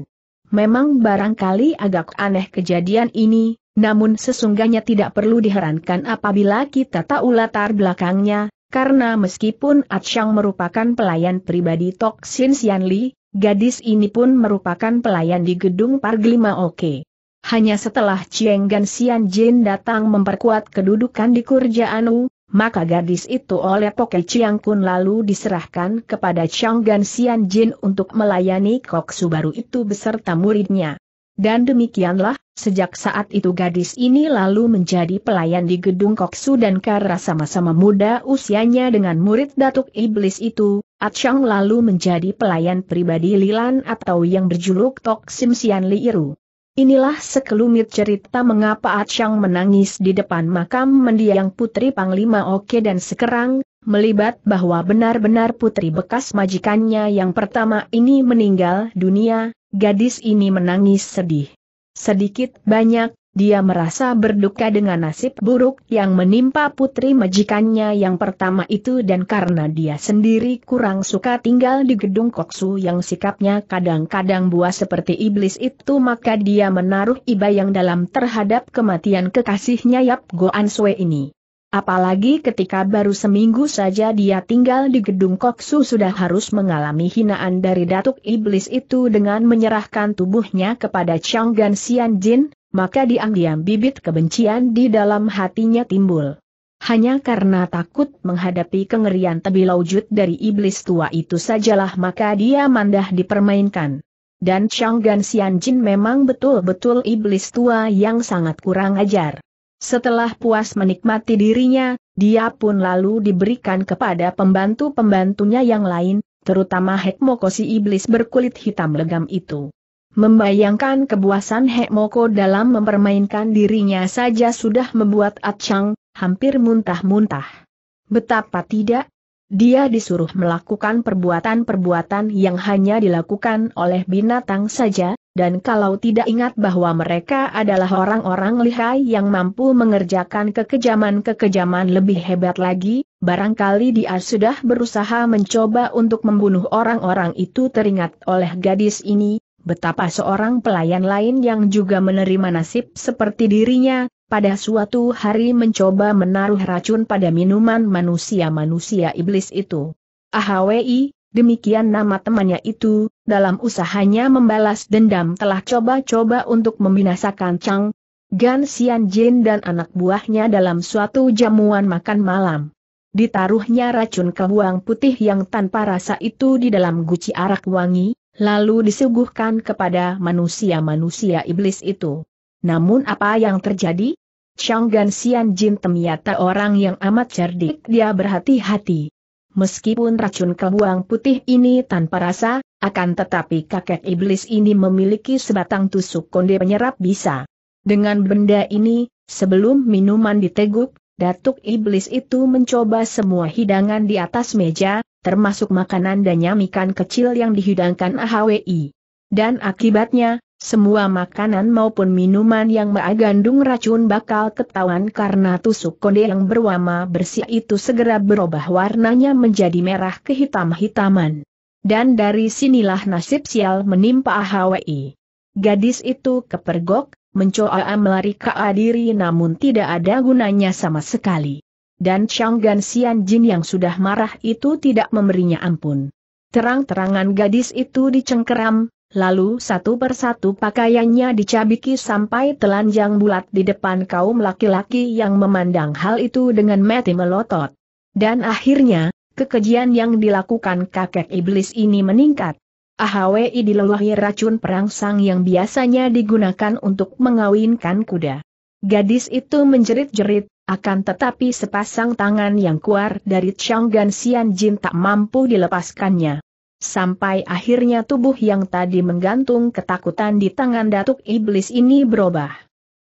Memang barangkali agak aneh kejadian ini, namun sesungguhnya tidak perlu diherankan apabila kita tahu latar belakangnya, karena meskipun Atshang merupakan pelayan pribadi Tok Sin Sian Li, gadis ini pun merupakan pelayan di gedung Parglima Oke. Hanya setelah Chieng Gan Sian Jin datang memperkuat kedudukan di Wu, maka gadis itu oleh Poke Chiang Kun lalu diserahkan kepada Chiang Gan Sian Jin untuk melayani Kok baru itu beserta muridnya. Dan demikianlah, sejak saat itu gadis ini lalu menjadi pelayan di gedung Koksu dan Kara sama-sama muda usianya dengan murid Datuk Iblis itu, At Chiang lalu menjadi pelayan pribadi Lilan atau yang berjuluk Tok Sim Sian Li Iru. Inilah sekelumit cerita mengapa Achang menangis di depan makam mendiang putri Panglima Oke dan sekarang melibat bahwa benar-benar putri bekas majikannya yang pertama ini meninggal dunia, gadis ini menangis sedih. Sedikit banyak, dia merasa berduka dengan nasib buruk yang menimpa putri majikannya yang pertama itu dan karena dia sendiri kurang suka tinggal di gedung koksu yang sikapnya kadang-kadang buas seperti iblis itu maka dia menaruh iba yang dalam terhadap kematian kekasihnya Yap Goan Sue ini. Apalagi ketika baru seminggu saja dia tinggal di gedung Koksu sudah harus mengalami hinaan dari datuk iblis itu dengan menyerahkan tubuhnya kepada Chang Gan Xian Jin, maka diam-diam bibit kebencian di dalam hatinya timbul. Hanya karena takut menghadapi kengerian tebi laujut dari iblis tua itu sajalah maka dia mandah dipermainkan. Dan Chang Gan Xian Jin memang betul-betul iblis tua yang sangat kurang ajar. Setelah puas menikmati dirinya, dia pun lalu diberikan kepada pembantu-pembantunya yang lain, terutama Hekmoko iblis berkulit hitam legam itu. Membayangkan kebuasan Hekmoko dalam mempermainkan dirinya saja sudah membuat Acang hampir muntah-muntah. Betapa tidak, dia disuruh melakukan perbuatan-perbuatan yang hanya dilakukan oleh binatang saja, dan kalau tidak ingat bahwa mereka adalah orang-orang lihai yang mampu mengerjakan kekejaman-kekejaman lebih hebat lagi, barangkali dia sudah berusaha mencoba untuk membunuh orang-orang itu teringat oleh gadis ini, Betapa seorang pelayan lain yang juga menerima nasib seperti dirinya, pada suatu hari mencoba menaruh racun pada minuman manusia-manusia iblis itu. AHWI, demikian nama temannya itu, dalam usahanya membalas dendam telah coba-coba untuk membinasakan Chang, Gan Xian Jin dan anak buahnya dalam suatu jamuan makan malam. Ditaruhnya racun kebuang putih yang tanpa rasa itu di dalam guci arak wangi, lalu disuguhkan kepada manusia-manusia iblis itu. Namun apa yang terjadi? Changgan Sian Jin ternyata orang yang amat cerdik dia berhati-hati. Meskipun racun kebuang putih ini tanpa rasa, akan tetapi kakek iblis ini memiliki sebatang tusuk konde penyerap bisa. Dengan benda ini, sebelum minuman diteguk, datuk iblis itu mencoba semua hidangan di atas meja, termasuk makanan dan nyamikan kecil yang dihidangkan AHWI. Dan akibatnya, semua makanan maupun minuman yang mengandung racun bakal ketahuan karena tusuk konde yang berwarna bersih itu segera berubah warnanya menjadi merah kehitam-hitaman. Dan dari sinilah nasib sial menimpa AHWI. Gadis itu kepergok, mencoba melarikan diri namun tidak ada gunanya sama sekali dan Chang Gan Xian Jin yang sudah marah itu tidak memberinya ampun. Terang-terangan gadis itu dicengkeram, lalu satu persatu pakaiannya dicabiki sampai telanjang bulat di depan kaum laki-laki yang memandang hal itu dengan mati melotot. Dan akhirnya, kekejian yang dilakukan kakek iblis ini meningkat. AHWI dilelahi racun perangsang yang biasanya digunakan untuk mengawinkan kuda. Gadis itu menjerit-jerit, akan tetapi sepasang tangan yang keluar dari Chang Gan Xian Jin tak mampu dilepaskannya. Sampai akhirnya tubuh yang tadi menggantung ketakutan di tangan Datuk Iblis ini berubah.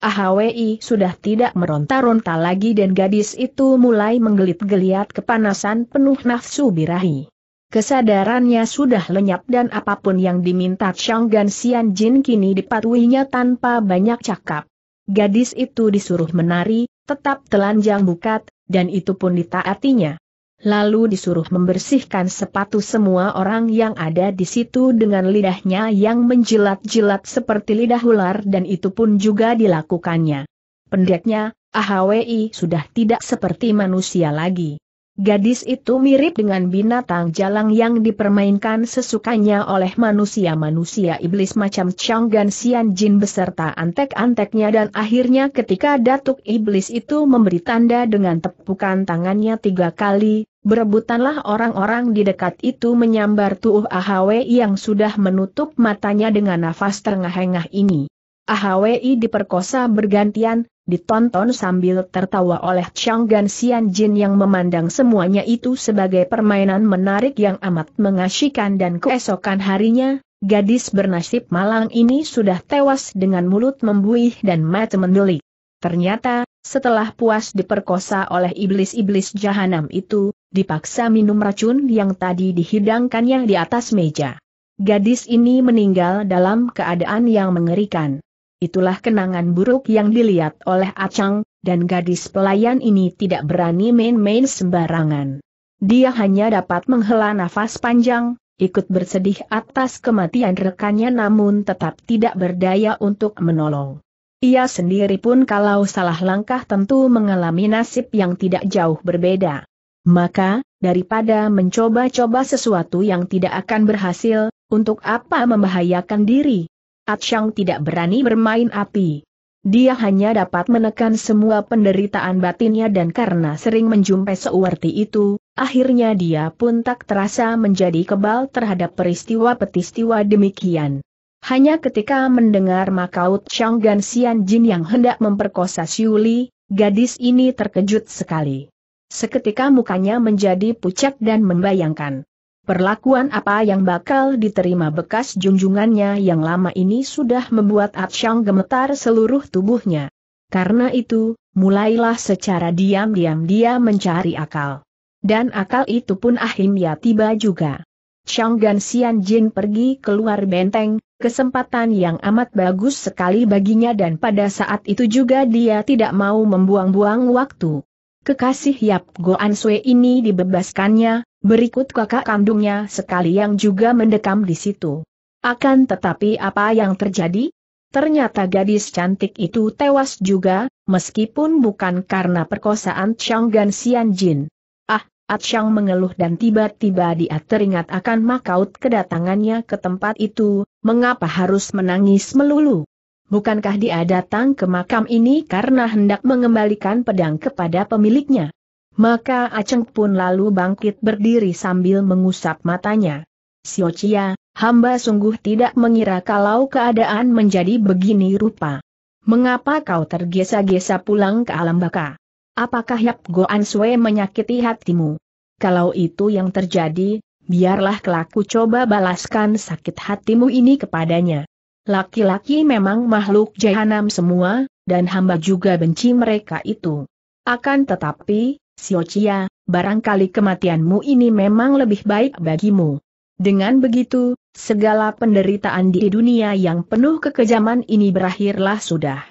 AHWI sudah tidak meronta-ronta lagi dan gadis itu mulai menggelit-geliat kepanasan penuh nafsu birahi. Kesadarannya sudah lenyap dan apapun yang diminta Chang Gan Xian Jin kini dipatuhinya tanpa banyak cakap. Gadis itu disuruh menari, tetap telanjang bukat, dan itu pun ditaatinya. Lalu disuruh membersihkan sepatu semua orang yang ada di situ dengan lidahnya yang menjilat-jilat seperti lidah ular dan itu pun juga dilakukannya. Pendeknya, AHWI sudah tidak seperti manusia lagi. Gadis itu mirip dengan binatang jalang yang dipermainkan sesukanya oleh manusia-manusia iblis macam Gan Xian Jin beserta antek-anteknya dan akhirnya ketika datuk iblis itu memberi tanda dengan tepukan tangannya tiga kali, berebutanlah orang-orang di dekat itu menyambar tuuh Ahwe yang sudah menutup matanya dengan nafas terengah-engah ini. Ahwi diperkosa bergantian, ditonton sambil tertawa oleh Chang Gan Xian Jin yang memandang semuanya itu sebagai permainan menarik yang amat mengasyikan dan keesokan harinya, gadis bernasib malang ini sudah tewas dengan mulut membuih dan mata mendelik. Ternyata, setelah puas diperkosa oleh iblis-iblis jahanam itu, dipaksa minum racun yang tadi dihidangkannya di atas meja. Gadis ini meninggal dalam keadaan yang mengerikan itulah kenangan buruk yang dilihat oleh Acang, dan gadis pelayan ini tidak berani main-main sembarangan. Dia hanya dapat menghela nafas panjang, ikut bersedih atas kematian rekannya namun tetap tidak berdaya untuk menolong. Ia sendiri pun kalau salah langkah tentu mengalami nasib yang tidak jauh berbeda. Maka, daripada mencoba-coba sesuatu yang tidak akan berhasil, untuk apa membahayakan diri, Atsyang tidak berani bermain api. Dia hanya dapat menekan semua penderitaan batinnya dan karena sering menjumpai seuwerti itu, akhirnya dia pun tak terasa menjadi kebal terhadap peristiwa-peristiwa demikian. Hanya ketika mendengar Makaut Chang Gan Xian Jin yang hendak memperkosa Siuli, gadis ini terkejut sekali. Seketika mukanya menjadi pucat dan membayangkan. Perlakuan apa yang bakal diterima bekas junjungannya yang lama ini sudah membuat Atsyang gemetar seluruh tubuhnya. Karena itu, mulailah secara diam-diam dia mencari akal. Dan akal itu pun akhirnya tiba juga. Chang Gan Xian Jin pergi keluar benteng, kesempatan yang amat bagus sekali baginya dan pada saat itu juga dia tidak mau membuang-buang waktu. Kekasih Yap Goan Sui ini dibebaskannya, Berikut kakak kandungnya sekali yang juga mendekam di situ. Akan tetapi apa yang terjadi? Ternyata gadis cantik itu tewas juga, meskipun bukan karena perkosaan Chang Gan Xian Jin. Ah, At Chang mengeluh dan tiba-tiba dia teringat akan makaut kedatangannya ke tempat itu, mengapa harus menangis melulu? Bukankah dia datang ke makam ini karena hendak mengembalikan pedang kepada pemiliknya? Maka Aceng pun lalu bangkit berdiri sambil mengusap matanya. Sio hamba sungguh tidak mengira kalau keadaan menjadi begini rupa. Mengapa kau tergesa-gesa pulang ke alam baka? Apakah Yap Goan Sue menyakiti hatimu? Kalau itu yang terjadi, biarlah kelaku coba balaskan sakit hatimu ini kepadanya. Laki-laki memang makhluk jahanam semua, dan hamba juga benci mereka itu. Akan tetapi, Siocia, barangkali kematianmu ini memang lebih baik bagimu. Dengan begitu, segala penderitaan di dunia yang penuh kekejaman ini berakhirlah sudah.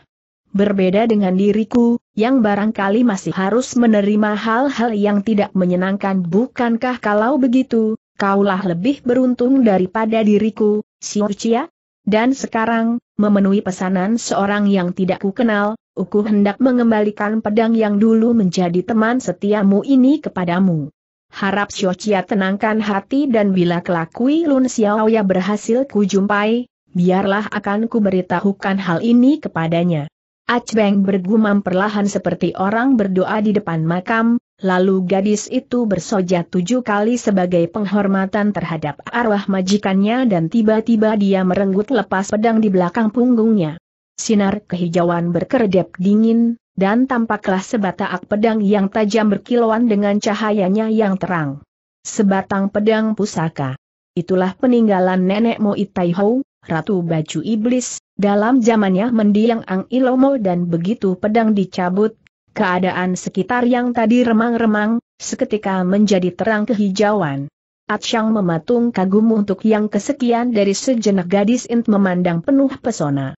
Berbeda dengan diriku, yang barangkali masih harus menerima hal-hal yang tidak menyenangkan bukankah kalau begitu, kaulah lebih beruntung daripada diriku, Xiuqia? Dan sekarang, memenuhi pesanan seorang yang tidak kukenal? Uku hendak mengembalikan pedang yang dulu menjadi teman setiamu ini kepadamu. Harap Xiochia tenangkan hati dan bila kelakui Lun Xiaoya berhasil kujumpai, biarlah akan kuberitahukan hal ini kepadanya. Acbeng bergumam perlahan seperti orang berdoa di depan makam, lalu gadis itu bersoja tujuh kali sebagai penghormatan terhadap arwah majikannya dan tiba-tiba dia merenggut lepas pedang di belakang punggungnya sinar kehijauan berkedip dingin, dan tampaklah sebatang pedang yang tajam berkilauan dengan cahayanya yang terang. Sebatang pedang pusaka. Itulah peninggalan nenek Mo Itaiho, Ratu Baju Iblis, dalam zamannya mendiang Ang Ilomo dan begitu pedang dicabut, keadaan sekitar yang tadi remang-remang, seketika menjadi terang kehijauan. Atsyang mematung kagum untuk yang kesekian dari sejenak gadis int memandang penuh pesona.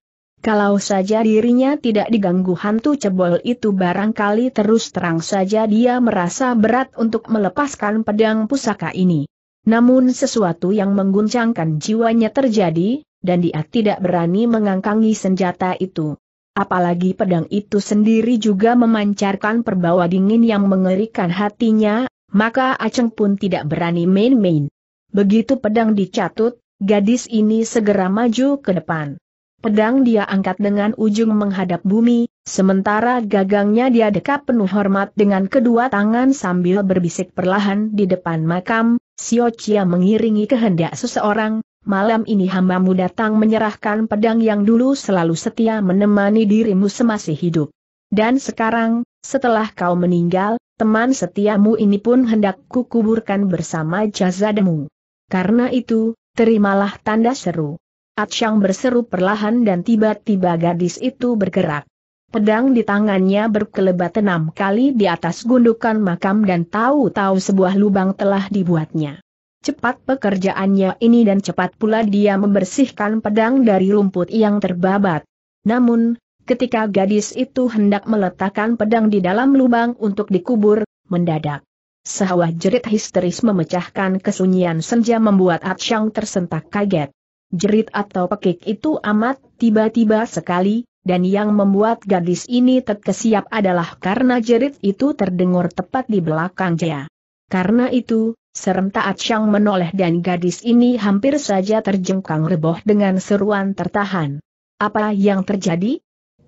Kalau saja dirinya tidak diganggu hantu cebol itu barangkali terus terang saja dia merasa berat untuk melepaskan pedang pusaka ini. Namun sesuatu yang mengguncangkan jiwanya terjadi, dan dia tidak berani mengangkangi senjata itu. Apalagi pedang itu sendiri juga memancarkan perbawa dingin yang mengerikan hatinya, maka Aceng pun tidak berani main-main. Begitu pedang dicatut, gadis ini segera maju ke depan. Pedang dia angkat dengan ujung menghadap bumi, sementara gagangnya dia dekat penuh hormat dengan kedua tangan sambil berbisik perlahan di depan makam, Sio Chia mengiringi kehendak seseorang, malam ini hambamu datang menyerahkan pedang yang dulu selalu setia menemani dirimu semasa hidup. Dan sekarang, setelah kau meninggal, teman setiamu ini pun hendak kukuburkan bersama jasadmu. Karena itu, terimalah tanda seru. Atsyang berseru perlahan dan tiba-tiba gadis itu bergerak. Pedang di tangannya berkelebat enam kali di atas gundukan makam dan tahu-tahu sebuah lubang telah dibuatnya. Cepat pekerjaannya ini dan cepat pula dia membersihkan pedang dari rumput yang terbabat. Namun, ketika gadis itu hendak meletakkan pedang di dalam lubang untuk dikubur, mendadak. Sehawah jerit histeris memecahkan kesunyian senja membuat Atsyang tersentak kaget. Jerit atau pekik itu amat tiba-tiba sekali, dan yang membuat gadis ini terkesiap adalah karena jerit itu terdengar tepat di belakang Jaya. Karena itu, serentak Chang menoleh dan gadis ini hampir saja terjengkang reboh dengan seruan tertahan. Apa yang terjadi?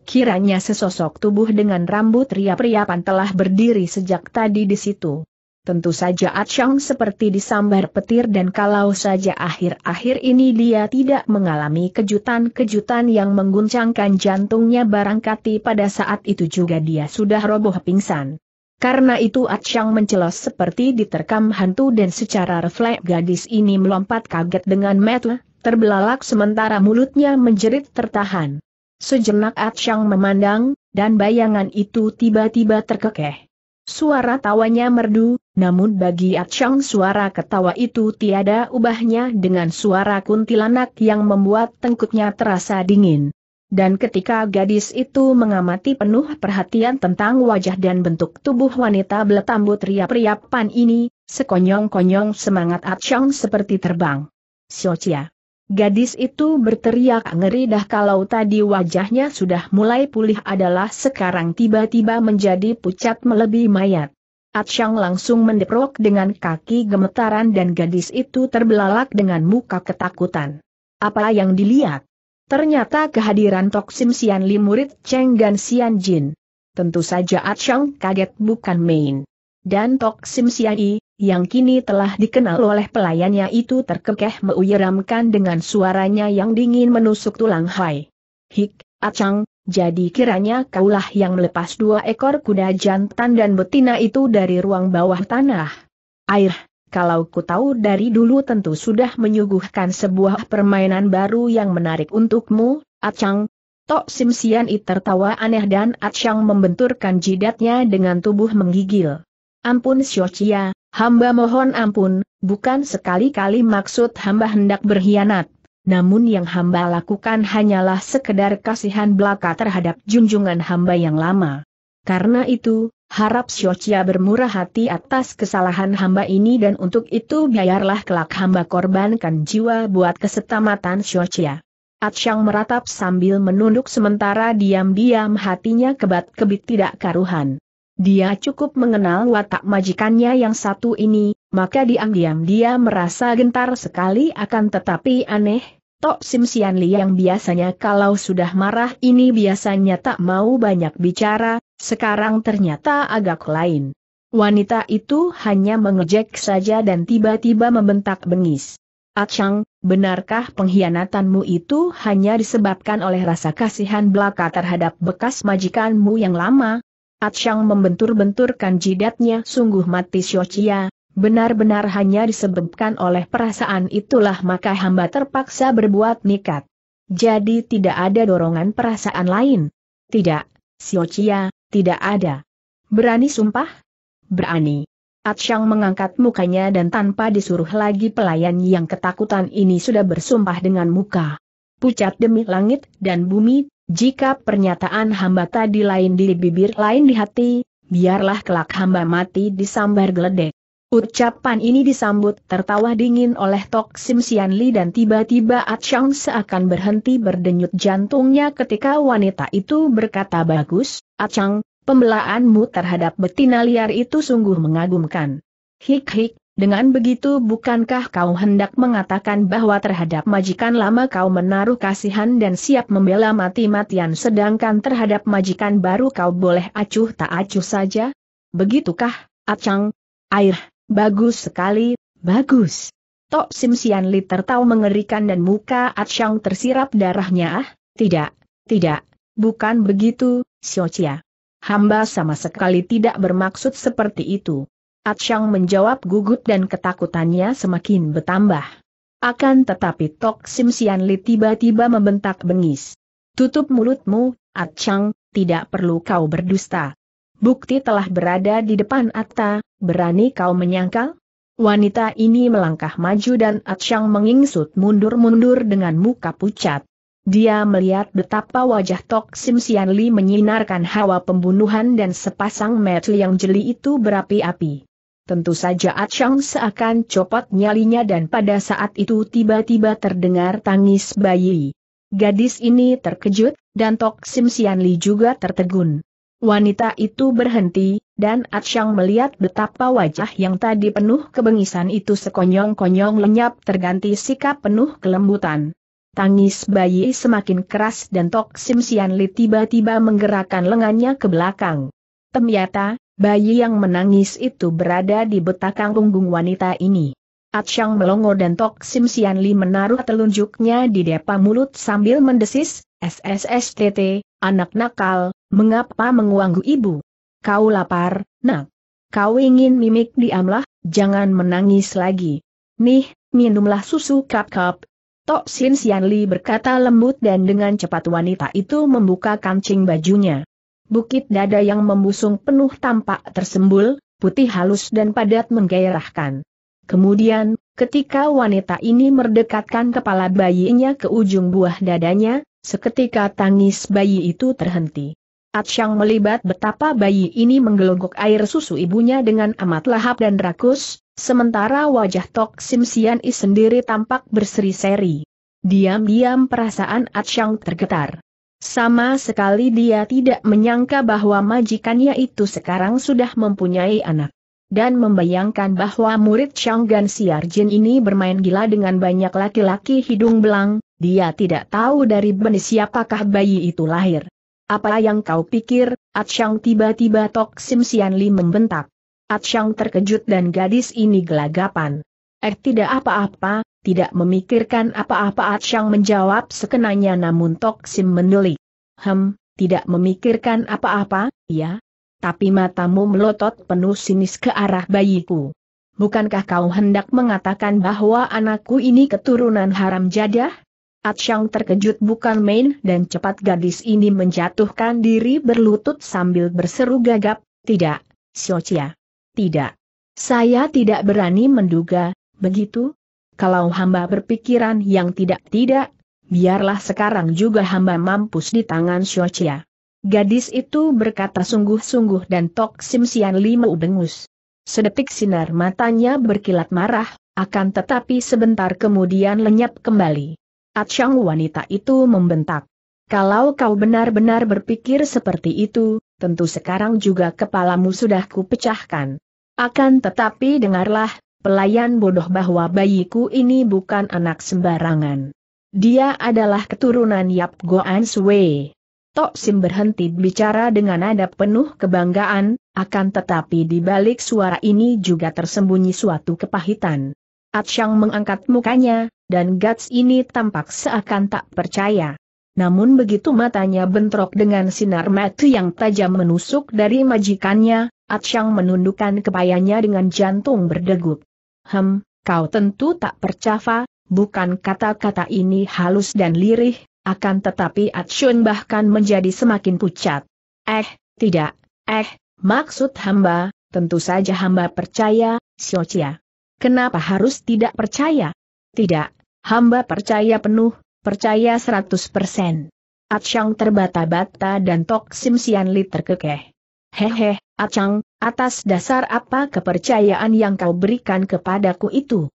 Kiranya sesosok tubuh dengan rambut ria priapan telah berdiri sejak tadi di situ. Tentu saja Achang seperti disambar petir dan kalau saja akhir-akhir ini dia tidak mengalami kejutan-kejutan yang mengguncangkan jantungnya barangkali pada saat itu juga dia sudah roboh pingsan. Karena itu Achang mencelos seperti diterkam hantu dan secara refleks gadis ini melompat kaget dengan metu, terbelalak sementara mulutnya menjerit tertahan. Sejenak Achang memandang, dan bayangan itu tiba-tiba terkekeh. Suara tawanya merdu, namun bagi Atchang suara ketawa itu tiada ubahnya dengan suara kuntilanak yang membuat tengkuknya terasa dingin. Dan ketika gadis itu mengamati penuh perhatian tentang wajah dan bentuk tubuh wanita beletambut riap Pan ini, sekonyong-konyong semangat Atchang seperti terbang. Siocia. Gadis itu berteriak ngeri dah kalau tadi wajahnya sudah mulai pulih adalah sekarang tiba-tiba menjadi pucat melebihi mayat. Atsyang langsung mendeprok dengan kaki gemetaran dan gadis itu terbelalak dengan muka ketakutan. Apa yang dilihat? Ternyata kehadiran toksim Sim Sian Li murid Cheng Gan Sian Jin. Tentu saja Atsyang kaget bukan main. Dan toksim Sim Sian I, yang kini telah dikenal oleh pelayannya itu terkekeh meuyeramkan dengan suaranya yang dingin menusuk tulang hai. Hik, acang, jadi kiranya kaulah yang melepas dua ekor kuda jantan dan betina itu dari ruang bawah tanah. Air, kalau ku tahu dari dulu tentu sudah menyuguhkan sebuah permainan baru yang menarik untukmu, acang. Tok Simsian tertawa aneh dan acang membenturkan jidatnya dengan tubuh menggigil. Ampun Siocia, hamba mohon ampun, bukan sekali-kali maksud hamba hendak berkhianat. Namun yang hamba lakukan hanyalah sekedar kasihan belaka terhadap junjungan hamba yang lama. Karena itu, harap Siocia bermurah hati atas kesalahan hamba ini dan untuk itu biarlah kelak hamba korbankan jiwa buat kesetamatan Siocia. Atsyang meratap sambil menunduk sementara diam-diam hatinya kebat-kebit tidak karuhan. Dia cukup mengenal watak majikannya yang satu ini, maka diam-diam dia merasa gentar sekali akan tetapi aneh, Tok Sim Sian Li yang biasanya kalau sudah marah ini biasanya tak mau banyak bicara, sekarang ternyata agak lain. Wanita itu hanya mengejek saja dan tiba-tiba membentak bengis. Achang, ah, benarkah pengkhianatanmu itu hanya disebabkan oleh rasa kasihan belaka terhadap bekas majikanmu yang lama? Atsyang membentur-benturkan jidatnya sungguh mati Syochia, benar-benar hanya disebabkan oleh perasaan itulah maka hamba terpaksa berbuat nikat. Jadi tidak ada dorongan perasaan lain. Tidak, Syochia, tidak ada. Berani sumpah? Berani. Atsyang mengangkat mukanya dan tanpa disuruh lagi pelayan yang ketakutan ini sudah bersumpah dengan muka. Pucat demi langit dan bumi, jika pernyataan hamba tadi lain di bibir lain di hati, biarlah kelak hamba mati disambar geledek. Ucapan ini disambut tertawa dingin oleh Tok Sim Sian Li dan tiba-tiba Atchang seakan berhenti berdenyut jantungnya ketika wanita itu berkata bagus, Atchang, pembelaanmu terhadap betina liar itu sungguh mengagumkan. Hik-hik, dengan begitu bukankah kau hendak mengatakan bahwa terhadap majikan lama kau menaruh kasihan dan siap membela mati-matian sedangkan terhadap majikan baru kau boleh acuh tak acuh saja? Begitukah, Acang? Air, bagus sekali, bagus. Tok Sim Sian Li tertawa mengerikan dan muka Acang tersirap darahnya ah, tidak, tidak, bukan begitu, Xiao Hamba sama sekali tidak bermaksud seperti itu. Atsyang menjawab gugup dan ketakutannya semakin bertambah. Akan tetapi Tok Sim Sian Li tiba-tiba membentak bengis. Tutup mulutmu, Atsyang, tidak perlu kau berdusta. Bukti telah berada di depan Atta, berani kau menyangkal? Wanita ini melangkah maju dan Atsyang mengingsut mundur-mundur dengan muka pucat. Dia melihat betapa wajah Tok Sim Sian Li menyinarkan hawa pembunuhan dan sepasang mata yang jeli itu berapi-api. Tentu saja Achang seakan copot nyalinya dan pada saat itu tiba-tiba terdengar tangis bayi. Gadis ini terkejut, dan Tok Sim Sian juga tertegun. Wanita itu berhenti, dan Achang melihat betapa wajah yang tadi penuh kebengisan itu sekonyong-konyong lenyap terganti sikap penuh kelembutan. Tangis bayi semakin keras dan Tok Sim Sian tiba-tiba menggerakkan lengannya ke belakang. Temyata. Bayi yang menangis itu berada di betakang punggung wanita ini. Atsyang Melongo dan Tok Sim Sian Li menaruh telunjuknya di depa mulut sambil mendesis, SSSTT, anak nakal, mengapa menguanggu ibu? Kau lapar, nak. Kau ingin mimik diamlah, jangan menangis lagi. Nih, minumlah susu kap-kap. Tok Sim Sian Li berkata lembut dan dengan cepat wanita itu membuka kancing bajunya bukit dada yang membusung penuh tampak tersembul, putih halus dan padat menggairahkan. Kemudian, ketika wanita ini merdekatkan kepala bayinya ke ujung buah dadanya, seketika tangis bayi itu terhenti. Atsyang melibat betapa bayi ini menggelogok air susu ibunya dengan amat lahap dan rakus, sementara wajah Tok Sim Sian I sendiri tampak berseri-seri. Diam-diam perasaan Atsyang tergetar. Sama sekali dia tidak menyangka bahwa majikannya itu sekarang sudah mempunyai anak. Dan membayangkan bahwa murid Shanggan Jin ini bermain gila dengan banyak laki-laki hidung belang, dia tidak tahu dari benih siapakah bayi itu lahir. Apa yang kau pikir, At Chang tiba-tiba Tok Sim Sian Li membentak. terkejut dan gadis ini gelagapan. Eh tidak apa-apa, tidak memikirkan apa-apa Atsang menjawab sekenanya namun Toksim menelik. Hem, tidak memikirkan apa-apa, ya? Tapi matamu melotot penuh sinis ke arah bayiku. Bukankah kau hendak mengatakan bahwa anakku ini keturunan haram jadah? Atsyang terkejut bukan main dan cepat gadis ini menjatuhkan diri berlutut sambil berseru gagap, tidak, Siocia. Tidak. Saya tidak berani menduga, Begitu? Kalau hamba berpikiran yang tidak-tidak, biarlah sekarang juga hamba mampus di tangan Xiaochia. Gadis itu berkata sungguh-sungguh dan Tok Sim Sian Limu dengus. Sedetik sinar matanya berkilat marah, akan tetapi sebentar kemudian lenyap kembali. Atsyang wanita itu membentak. Kalau kau benar-benar berpikir seperti itu, tentu sekarang juga kepalamu sudah kupecahkan. Akan tetapi dengarlah, pelayan bodoh bahwa bayiku ini bukan anak sembarangan. Dia adalah keturunan Yap Goan Sui. Tok Sim berhenti bicara dengan nada penuh kebanggaan, akan tetapi di balik suara ini juga tersembunyi suatu kepahitan. Atsyang mengangkat mukanya, dan Gats ini tampak seakan tak percaya. Namun begitu matanya bentrok dengan sinar mati yang tajam menusuk dari majikannya, Atsyang menundukkan kepayanya dengan jantung berdegup. Hem, kau tentu tak percaya, bukan kata-kata ini halus dan lirih, akan tetapi Atsun bahkan menjadi semakin pucat. Eh, tidak, eh, maksud hamba, tentu saja hamba percaya, Siocia. Kenapa harus tidak percaya? Tidak, hamba percaya penuh, percaya 100%. Atsang terbata-bata dan Tok Sian Li terkekeh. Hehe, Atsang, Atas dasar apa kepercayaan yang kau berikan kepadaku itu?